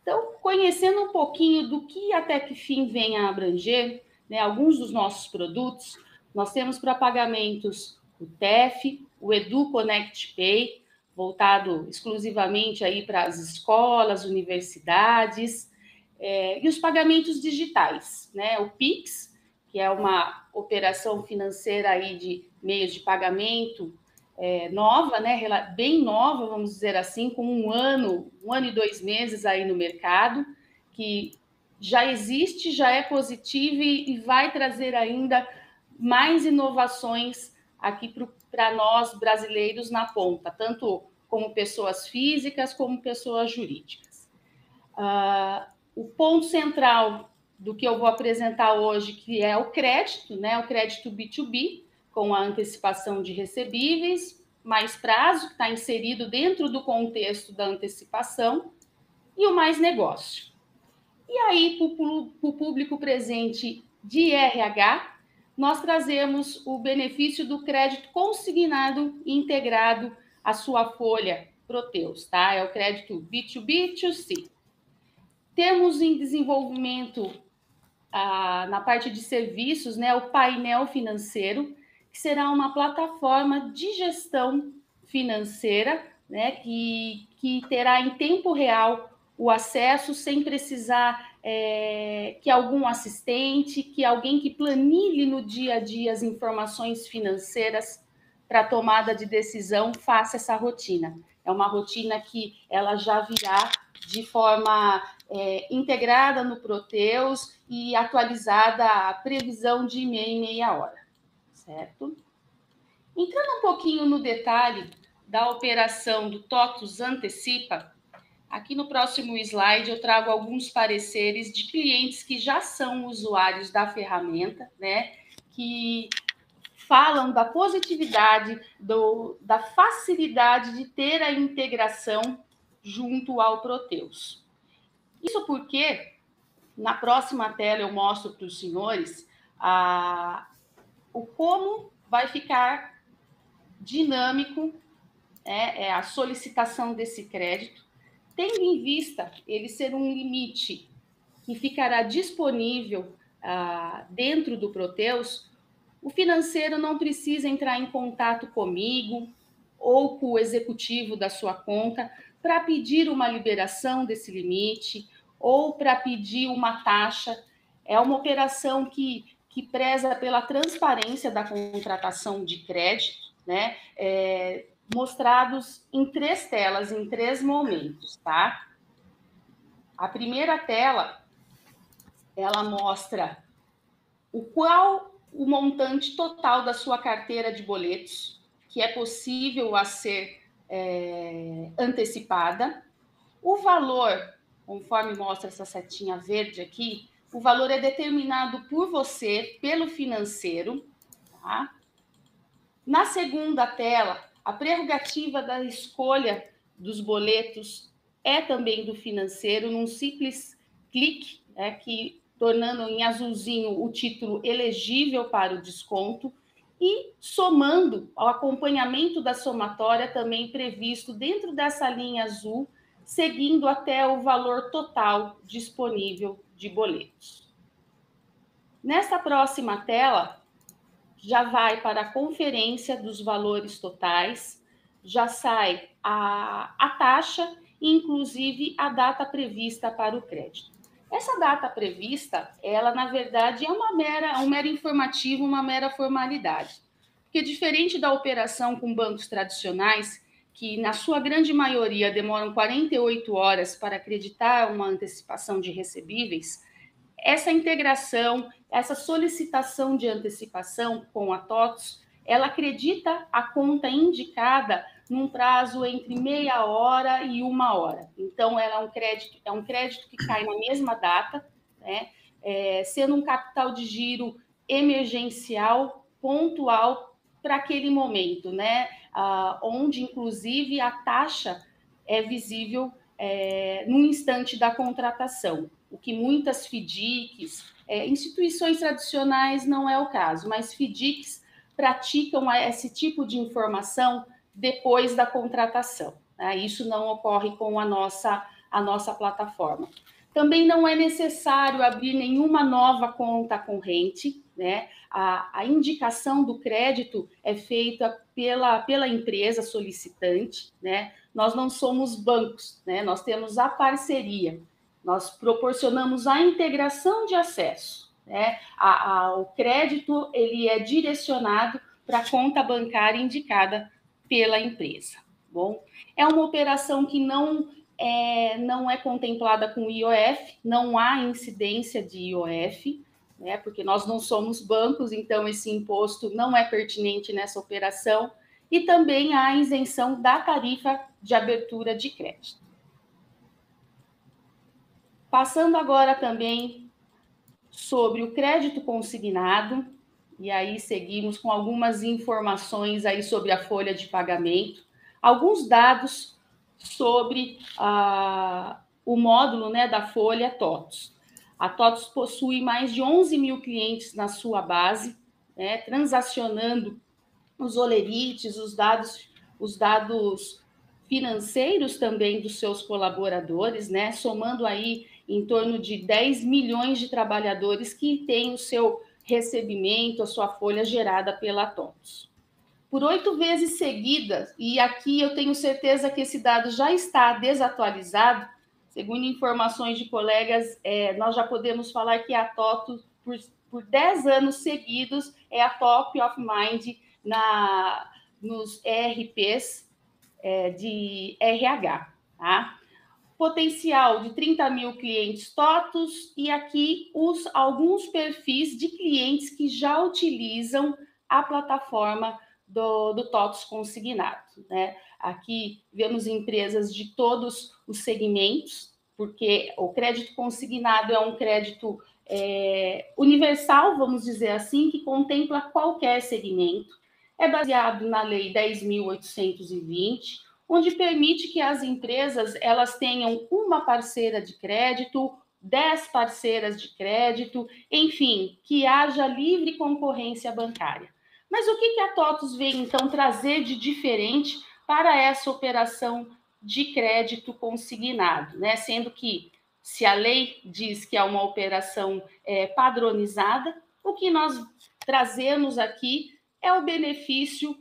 Então, conhecendo um pouquinho do que a TecFin vem a abranger, né? Alguns dos nossos produtos, nós temos para pagamentos o TEF, o Edu Connect Pay, voltado exclusivamente aí para as escolas, universidades, é, e os pagamentos digitais, né? O Pix, que é uma operação financeira aí de meios de pagamento é, nova, né? Bem nova, vamos dizer assim, com um ano, um ano e dois meses aí no mercado, que já existe, já é positivo e, vai trazer ainda mais inovações aqui para nós brasileiros na ponta, tanto como pessoas físicas como pessoas jurídicas. Uh, o ponto central do que eu vou apresentar hoje, que é o crédito, né? O crédito B2B, com a antecipação de recebíveis, mais prazo, que está inserido dentro do contexto da antecipação, e o mais negócio. E aí, para o público presente de RH, nós trazemos o benefício do crédito consignado integrado à sua folha Proteus, tá? É o crédito B2B2C. Temos em desenvolvimento, ah, na parte de serviços, né, o painel financeiro, que será uma plataforma de gestão financeira, né, que, que terá em tempo real o acesso sem precisar é, que algum assistente, que alguém que planilhe no dia a dia as informações financeiras para tomada de decisão faça essa rotina. É uma rotina que ela já virá de forma é, integrada no Proteus e atualizada a previsão de meia e meia hora, certo? Entrando um pouquinho no detalhe da operação do TOTUS Antecipa, Aqui no próximo slide eu trago alguns pareceres de clientes que já são usuários da ferramenta, né? Que falam da positividade, do, da facilidade de ter a integração junto ao Proteus. Isso porque na próxima tela eu mostro para os senhores a, o como vai ficar dinâmico é, é, a solicitação desse crédito tendo em vista ele ser um limite que ficará disponível ah, dentro do Proteus, o financeiro não precisa entrar em contato comigo ou com o executivo da sua conta para pedir uma liberação desse limite ou para pedir uma taxa. É uma operação que, que preza pela transparência da contratação de crédito, né? É, mostrados em três telas, em três momentos, tá? A primeira tela, ela mostra o qual o montante total da sua carteira de boletos que é possível a ser é, antecipada, o valor, conforme mostra essa setinha verde aqui, o valor é determinado por você pelo financeiro, tá? Na segunda tela, a prerrogativa da escolha dos boletos é também do financeiro, num simples clique, né, que tornando em azulzinho o título elegível para o desconto, e somando ao acompanhamento da somatória também previsto dentro dessa linha azul, seguindo até o valor total disponível de boletos. Nessa próxima tela, já vai para a conferência dos valores totais, já sai a, a taxa e, inclusive, a data prevista para o crédito. Essa data prevista, ela, na verdade, é uma mera, um mero informativo, uma mera formalidade. Porque, diferente da operação com bancos tradicionais, que na sua grande maioria demoram 48 horas para acreditar uma antecipação de recebíveis, essa integração, essa solicitação de antecipação com a TOTS, ela acredita a conta indicada num prazo entre meia hora e uma hora. Então, ela é um crédito, é um crédito que cai na mesma data, né? É, sendo um capital de giro emergencial, pontual para aquele momento, né? Ah, onde, inclusive, a taxa é visível é, no instante da contratação, o que muitas FDICs é, instituições tradicionais não é o caso, mas FDICs praticam esse tipo de informação depois da contratação. Né? Isso não ocorre com a nossa, a nossa plataforma. Também não é necessário abrir nenhuma nova conta corrente, né? A, a indicação do crédito é feita pela, pela empresa solicitante, né? Nós não somos bancos, né? Nós temos a parceria. Nós proporcionamos a integração de acesso. Né? A, a, o crédito ele é direcionado para a conta bancária indicada pela empresa. Tá bom, é uma operação que não é, não é contemplada com IOF, não há incidência de IOF, né? Porque nós não somos bancos, então esse imposto não é pertinente nessa operação. E também há isenção da tarifa de abertura de crédito. Passando agora também sobre o crédito consignado, e aí seguimos com algumas informações aí sobre a folha de pagamento, alguns dados sobre ah, o módulo né, da folha TOTOS. A TOTOS possui mais de 11 mil clientes na sua base, né, transacionando os olerites, os dados, os dados financeiros também dos seus colaboradores, né, somando aí em torno de 10 milhões de trabalhadores que têm o seu recebimento, a sua folha gerada pela TOMS. Por oito vezes seguidas, e aqui eu tenho certeza que esse dado já está desatualizado, segundo informações de colegas, é, nós já podemos falar que a TOTO, por, por 10 anos seguidos, é a top of mind na, nos ERPs é, de RH. Tá? potencial de 30 mil clientes TOTOS e aqui os, alguns perfis de clientes que já utilizam a plataforma do, do TOTOS consignado. Né? Aqui vemos empresas de todos os segmentos, porque o crédito consignado é um crédito é, universal, vamos dizer assim, que contempla qualquer segmento. É baseado na Lei 10.820, onde permite que as empresas elas tenham uma parceira de crédito, dez parceiras de crédito, enfim, que haja livre concorrência bancária. Mas o que, a TOTUS vem então trazer de diferente para essa operação de crédito consignado, né? Sendo que se a lei diz que é uma operação é, padronizada, o que nós trazemos aqui é o benefício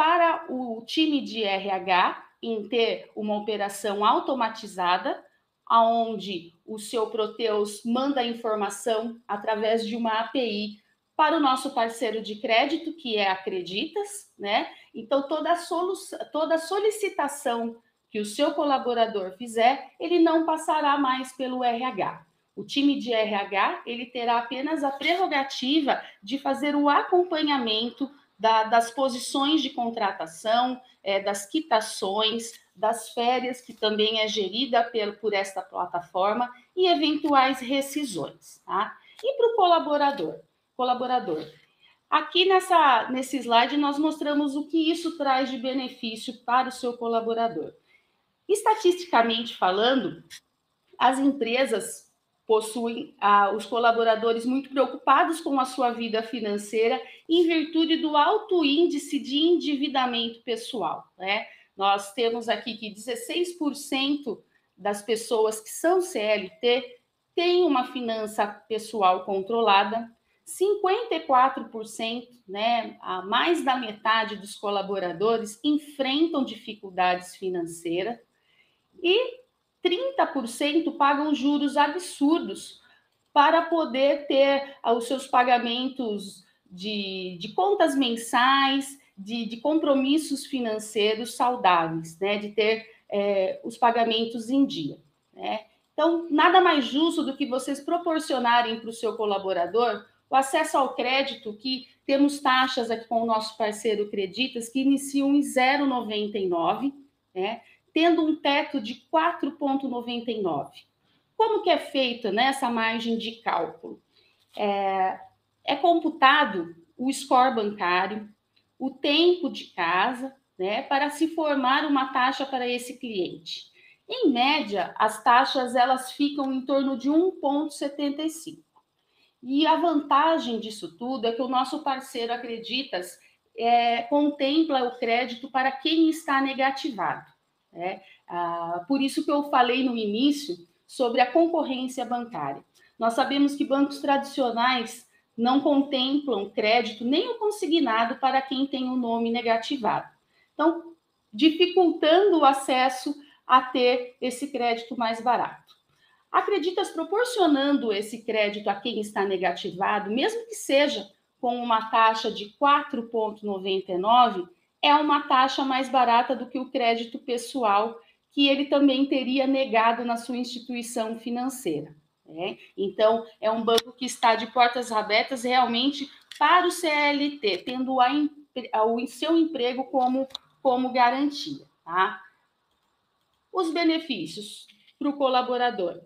para o time de RH em ter uma operação automatizada, aonde o seu Proteus manda informação através de uma API para o nosso parceiro de crédito, que é a Creditas, né? Então toda a toda a solicitação que o seu colaborador fizer, ele não passará mais pelo RH. O time de RH, ele terá apenas a prerrogativa de fazer o acompanhamento da, das posições de contratação, é, das quitações, das férias, que também é gerida por, por esta plataforma, e eventuais rescisões. Tá? E para o colaborador? Colaborador. Aqui nessa, nesse slide nós mostramos o que isso traz de benefício para o seu colaborador. Estatisticamente falando, as empresas possuem ah, os colaboradores muito preocupados com a sua vida financeira em virtude do alto índice de endividamento pessoal. Né? Nós temos aqui que 16% das pessoas que são CLT têm uma finança pessoal controlada, 54%, né, a mais da metade dos colaboradores enfrentam dificuldades financeiras e 30% pagam juros absurdos para poder ter ah, os seus pagamentos de, de contas mensais, de, de, compromissos financeiros saudáveis, né? de ter é, os pagamentos em dia. Né? Então, nada mais justo do que vocês proporcionarem para o seu colaborador o acesso ao crédito, que temos taxas aqui com o nosso parceiro Creditas, que iniciam em 0,99, né? tendo um teto de 4,99. Como que é feita né, essa margem de cálculo? É, é computado o score bancário, o tempo de casa, né, para se formar uma taxa para esse cliente. Em média, as taxas elas ficam em torno de 1,75. E a vantagem disso tudo é que o nosso parceiro Acreditas é, contempla o crédito para quem está negativado. Né? ah, por isso que eu falei no início sobre a concorrência bancária. Nós sabemos que bancos tradicionais não contemplam crédito nem o consignado para quem tem o um nome negativado. Então, dificultando o acesso a ter esse crédito mais barato. Acreditas proporcionando esse crédito a quem está negativado, mesmo que seja com uma taxa de 4,99%, é uma taxa mais barata do que o crédito pessoal que ele também teria negado na sua instituição financeira. Né? Então, é um banco que está de portas abertas realmente para o CLT, tendo a, a, o seu emprego como, como garantia. Tá? Os benefícios para o colaborador: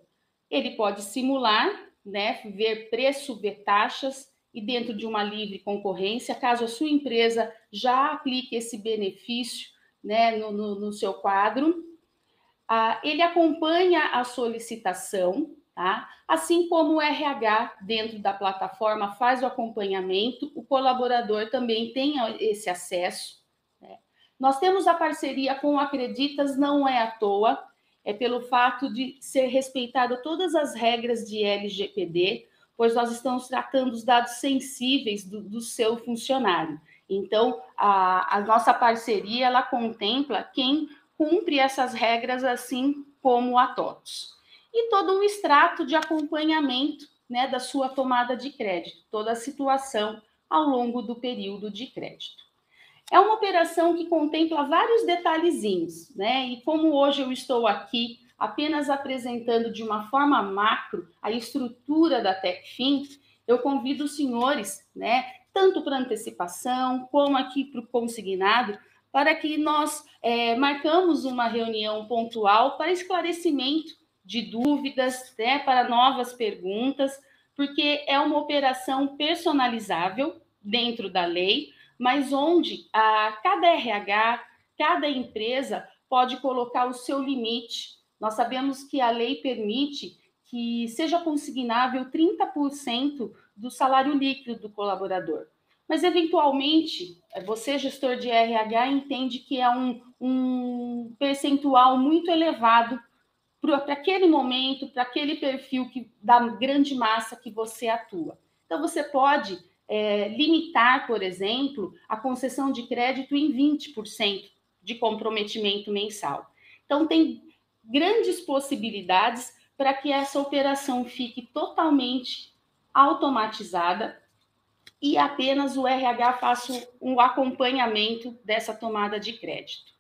ele pode simular, né, ver preço, ver taxas, e dentro de uma livre concorrência, caso a sua empresa já aplique esse benefício né, no, no, no seu quadro. Ah, ele acompanha a solicitação, tá? assim como o RH, dentro da plataforma, faz o acompanhamento, o colaborador também tem esse acesso. Né? Nós temos a parceria com Acreditas, não é à toa, é pelo fato de ser respeitada todas as regras de LGPD, pois nós estamos tratando os dados sensíveis do, do seu funcionário. Então, a, a, nossa parceria ela contempla quem cumpre essas regras, assim como a TOTOS. E todo um extrato de acompanhamento né, da sua tomada de crédito, toda a situação ao longo do período de crédito. É uma operação que contempla vários detalhezinhos, né? E como hoje eu estou aqui apenas apresentando de uma forma macro a estrutura da TechFin, eu convido os senhores, né, tanto para antecipação como aqui para o consignado, para que nós é, marcamos uma reunião pontual para esclarecimento de dúvidas, né, para novas perguntas, porque é uma operação personalizável dentro da lei, mas onde a cada RH, cada empresa pode colocar o seu limite nós sabemos que a lei permite que seja consignável 30% do salário líquido do colaborador. Mas, eventualmente, você, gestor de RH, entende que é um, um percentual muito elevado para aquele momento, para aquele perfil que, da grande massa que você atua. Então, você pode é, limitar, por exemplo, a concessão de crédito em 20% de comprometimento mensal. Então, tem grandes possibilidades para que essa operação fique totalmente automatizada e apenas o RH faça um acompanhamento dessa tomada de crédito.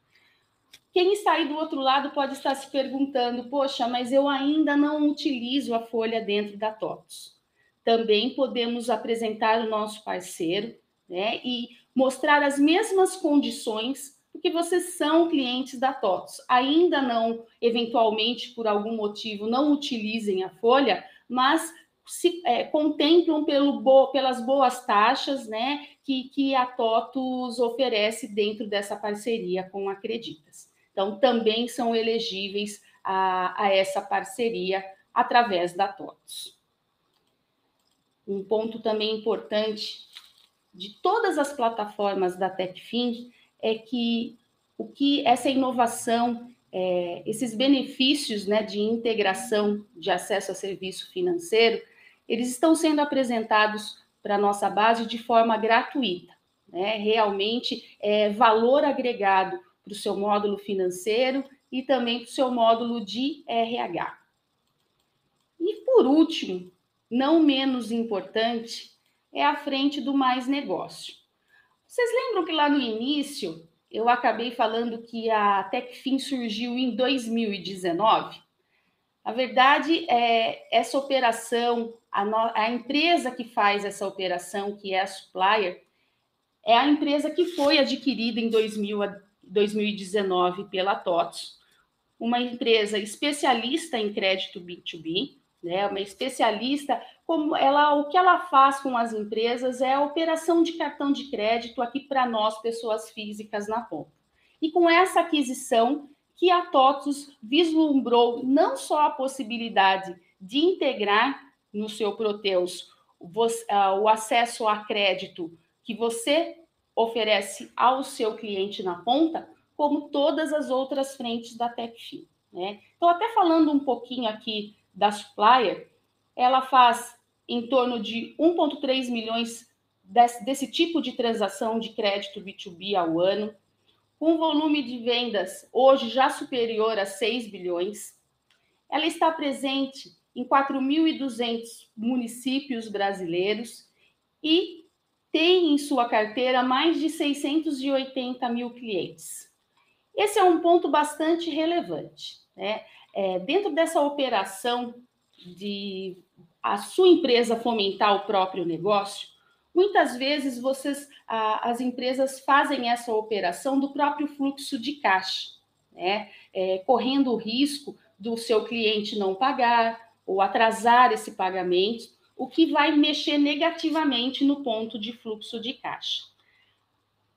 Quem está aí do outro lado pode estar se perguntando: poxa, mas eu ainda não utilizo a folha dentro da TOTOS. Também podemos apresentar o nosso parceiro né, e mostrar as mesmas condições porque vocês são clientes da TOTS. Ainda não, eventualmente, por algum motivo, não utilizem a folha, mas se é, contemplam pelo bo, pelas boas taxas né, que, que a TOTUS oferece dentro dessa parceria com a Creditas. Então, também são elegíveis a, a essa parceria através da TOTUS. Um ponto também importante de todas as plataformas da TechFin, é que o que essa inovação, é, esses benefícios né, de integração de acesso a serviço financeiro, eles estão sendo apresentados para a nossa base de forma gratuita. Né? Realmente é valor agregado para o seu módulo financeiro e também para o seu módulo de RH. E por último, não menos importante, é a frente do mais negócio. Vocês lembram que lá no início eu acabei falando que a Techfin surgiu em 2019? A verdade é essa operação, a, no, a empresa que faz essa operação, que é a Supplier, é a empresa que foi adquirida em 2000, 2019 pela TOTS, uma empresa especialista em crédito B2B, né? Uma especialista, como ela, o que ela faz com as empresas é a operação de cartão de crédito aqui para nós, pessoas físicas na ponta. E com essa aquisição que a TOTUS vislumbrou não só a possibilidade de integrar no seu Proteus ah, o acesso a crédito que você oferece ao seu cliente na ponta, como todas as outras frentes da TechFin. Né? Então, até falando um pouquinho aqui da supplier, ela faz em torno de 1,3 milhões desse, desse, tipo de transação de crédito B2B ao ano, com um volume de vendas hoje já superior a 6 bilhões. Ela está presente em 4.200 municípios brasileiros e tem em sua carteira mais de 680 mil clientes. Esse é um ponto bastante relevante. Né? É, dentro dessa operação de a sua empresa fomentar o próprio negócio, muitas vezes vocês, a, as empresas fazem essa operação do próprio fluxo de caixa, né? É, correndo o risco do seu cliente não pagar ou atrasar esse pagamento, o que vai mexer negativamente no ponto de fluxo de caixa.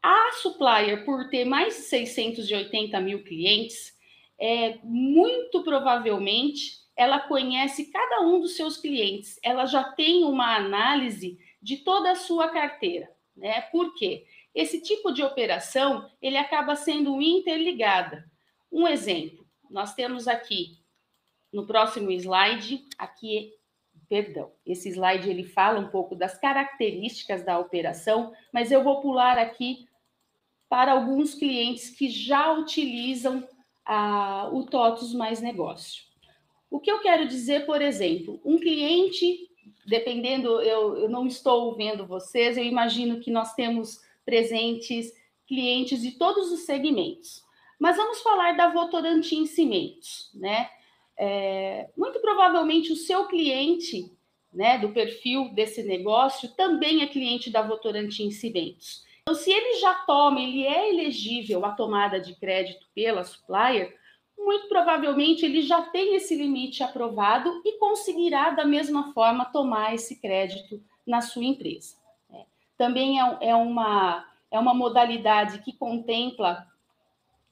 A supplier, por ter mais de 680 mil clientes, é, muito provavelmente ela conhece cada um dos seus clientes, ela já tem uma análise de toda a sua carteira, né? Por quê? Esse tipo de operação, ele acaba sendo interligada. Um exemplo, nós temos aqui no próximo slide, aqui, perdão, esse slide ele fala um pouco das características da operação, mas eu vou pular aqui para alguns clientes que já utilizam o TOTUS mais negócio. O que eu quero dizer, por exemplo, um cliente, dependendo, eu, eu não estou vendo vocês, eu imagino que nós temos presentes clientes de todos os segmentos. Mas vamos falar da Votorantim Cimentos, né? É, muito provavelmente o seu cliente, né, do perfil desse negócio, também é cliente da Votorantim Cimentos. Então, se ele já toma, ele é elegível à tomada de crédito pela supplier, muito provavelmente ele já tem esse limite aprovado e conseguirá, da mesma forma, tomar esse crédito na sua empresa. Né? Também é, é, uma, é uma modalidade que contempla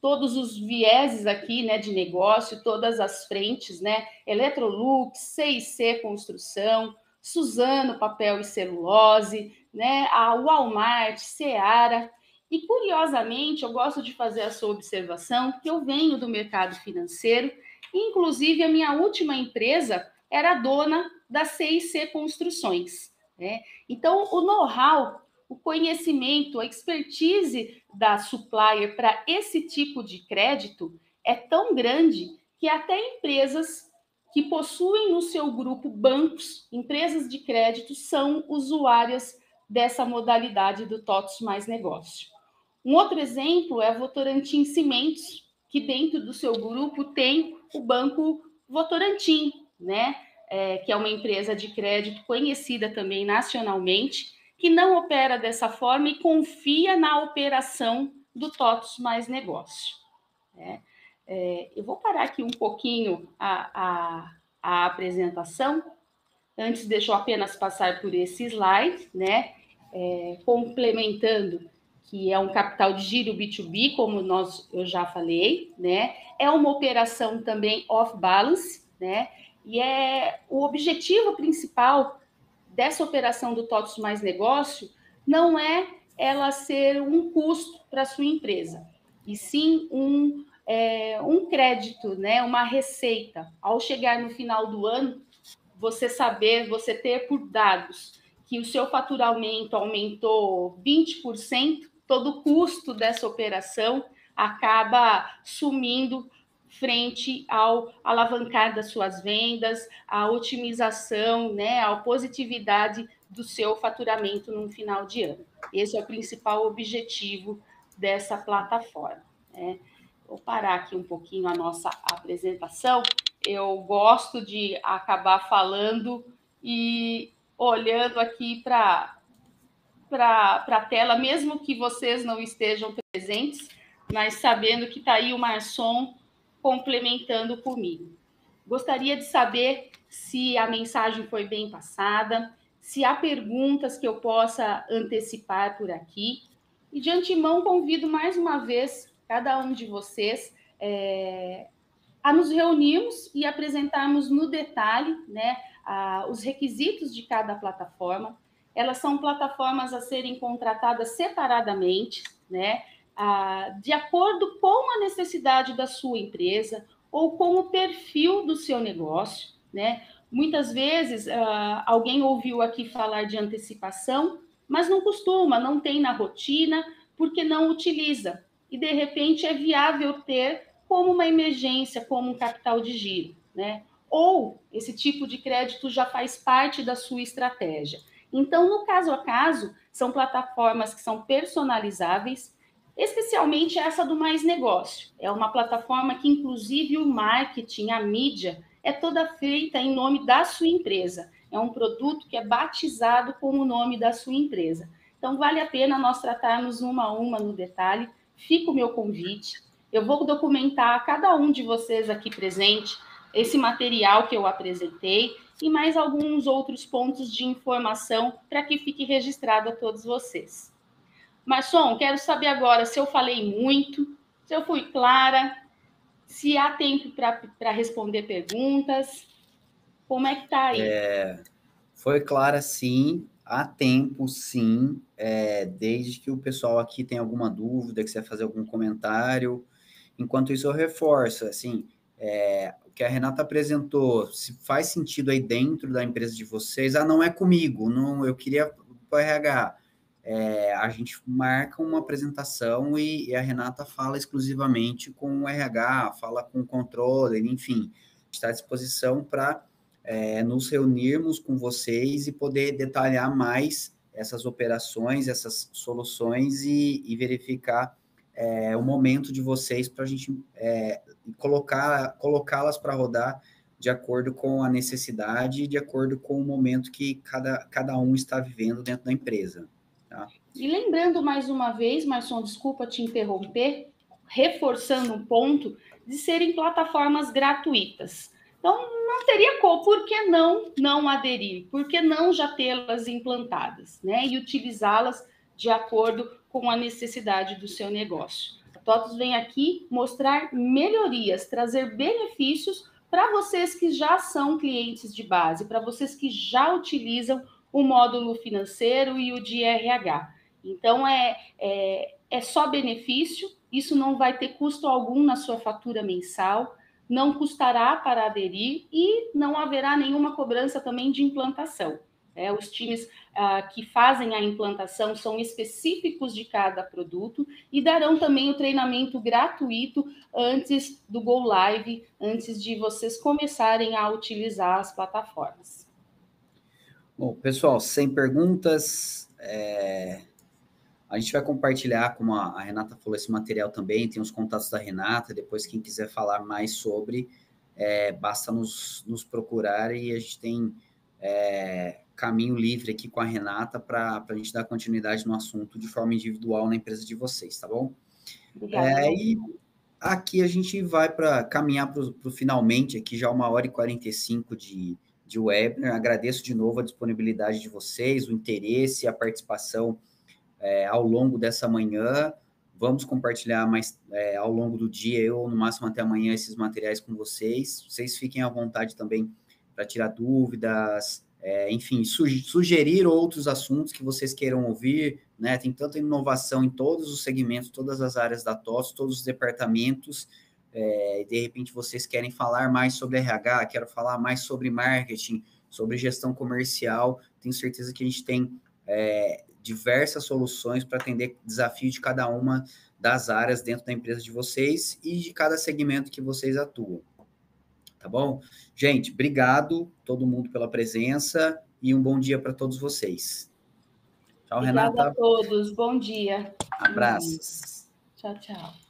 todos os vieses aqui né, de negócio, todas as frentes, né? Eletrolux, 6C Construção, Suzano Papel e Celulose, né, a Walmart, Seara. E curiosamente, eu gosto de fazer essa observação que eu venho do mercado financeiro, inclusive a minha última empresa era dona da CIC Construções. Né? Então, o know-how, o conhecimento, a expertise da supplier para esse tipo de crédito é tão grande que até empresas que possuem no seu grupo bancos, empresas de crédito, são usuárias dessa modalidade do TOTS mais negócio. Um outro exemplo é a Votorantim Cimentos, que dentro do seu grupo tem o Banco Votorantim, né? É, que é uma empresa de crédito conhecida também nacionalmente, que não opera dessa forma e confia na operação do TOTS mais negócio. Né? É, eu vou parar aqui um pouquinho a, a, a apresentação Antes, deixa eu apenas passar por esse slide, né? É, complementando que é um capital de giro B2B, como nós, eu já falei, né? É uma operação também off-balance, né? E é o objetivo principal dessa operação do TOTS mais negócio não é ela ser um custo para a sua empresa, e sim um, é, um crédito, né? uma receita. Ao chegar no final do ano, você saber, você ter por dados que o seu faturamento aumentou 20%, todo o custo dessa operação acaba sumindo frente ao alavancar das suas vendas, à otimização, né, à positividade do seu faturamento no final de ano. Esse é o principal objetivo dessa plataforma. Né? Vou parar aqui um pouquinho a nossa apresentação eu gosto de acabar falando e olhando aqui para a tela, mesmo que vocês não estejam presentes, mas sabendo que está aí o Marçom complementando comigo. Gostaria de saber se a mensagem foi bem passada, se há perguntas que eu possa antecipar por aqui. E de antemão convido mais uma vez cada um de vocês é, a ah, nos reunirmos e apresentarmos no detalhe né, a, os requisitos de cada plataforma. Elas são plataformas a serem contratadas separadamente, né, a, de acordo com a necessidade da sua empresa ou com o perfil do seu negócio. Né? Muitas vezes ah, alguém ouviu aqui falar de antecipação, mas não costuma, não tem na rotina, porque não utiliza. E de repente é viável ter como uma emergência, como um capital de giro, né? Ou esse tipo de crédito já faz parte da sua estratégia. Então, no caso a caso, são plataformas que são personalizáveis, especialmente essa do Mais Negócio. É uma plataforma que, inclusive, o marketing, a mídia, é toda feita em nome da sua empresa. É um produto que é batizado com o nome da sua empresa. Então, vale a pena nós tratarmos uma a uma no detalhe. Fica o meu convite eu vou documentar cada um de vocês aqui presente, esse material que eu apresentei e mais alguns outros pontos de informação para que fique registrado a todos vocês. Marçom, quero saber agora se eu falei muito, se eu fui clara, se há tempo para responder perguntas. Como é que tá aí? É, foi clara, sim. Há tempo, sim. É, desde que o pessoal aqui tem alguma dúvida, que quiser fazer algum comentário, Enquanto isso, eu reforço, assim, é, o que a Renata apresentou, se faz sentido aí dentro da empresa de vocês, ah, não é comigo, não, eu queria o RH. É, a gente marca uma apresentação e, e, a Renata fala exclusivamente com o RH, fala com o controle enfim, está à disposição para é, nos reunirmos com vocês e poder detalhar mais essas operações, essas soluções e, e verificar é, o momento de vocês para a gente é, colocar, colocá-las para rodar de acordo com a necessidade e de acordo com o momento que cada, cada um está vivendo dentro da empresa. Tá? E lembrando mais uma vez, Marçom, desculpa te interromper, reforçando um ponto de serem plataformas gratuitas. Então, não teria como, por que não não aderir? Por que não já tê-las implantadas né? e utilizá-las de acordo com a necessidade do seu negócio. A TOTOS vem aqui mostrar melhorias, trazer benefícios para vocês que já são clientes de base, para vocês que já utilizam o módulo financeiro e o de RH. Então, é, é, é só benefício, isso não vai ter custo algum na sua fatura mensal, não custará para aderir e não haverá nenhuma cobrança também de implantação. É, os times ah, que fazem a implantação são específicos de cada produto e darão também o treinamento gratuito antes do Go Live, antes de vocês começarem a utilizar as plataformas. Bom, pessoal, sem perguntas, é... a gente vai compartilhar, como a Renata falou, esse material também, tem os contatos da Renata, depois quem quiser falar mais sobre, é, basta nos, nos procurar e a gente tem. É, caminho livre aqui com a Renata para a gente dar continuidade no assunto de forma individual na empresa de vocês, tá bom? É, e aqui a gente vai para caminhar para o finalmente, aqui já uma hora e quarenta cinco de, de webinar. Agradeço de novo a disponibilidade de vocês, o interesse, a participação é, ao longo dessa manhã. Vamos compartilhar mais é, ao longo do dia, eu no máximo até amanhã, esses materiais com vocês. Vocês fiquem à vontade também para tirar dúvidas, é, enfim, sugerir outros assuntos que vocês queiram ouvir, né? Tem tanta inovação em todos os segmentos, todas as áreas da TOS, todos os departamentos. É, de repente vocês querem falar mais sobre RH, quero falar mais sobre marketing, sobre gestão comercial. Tenho certeza que a gente tem é, diversas soluções para atender desafios de cada uma das áreas dentro da empresa de vocês e de cada segmento que vocês atuam tá bom? Gente, obrigado todo mundo pela presença e um bom dia para todos vocês. Tchau, Obrigada Renata. a todos. Bom dia. Abraços. Tchau, tchau.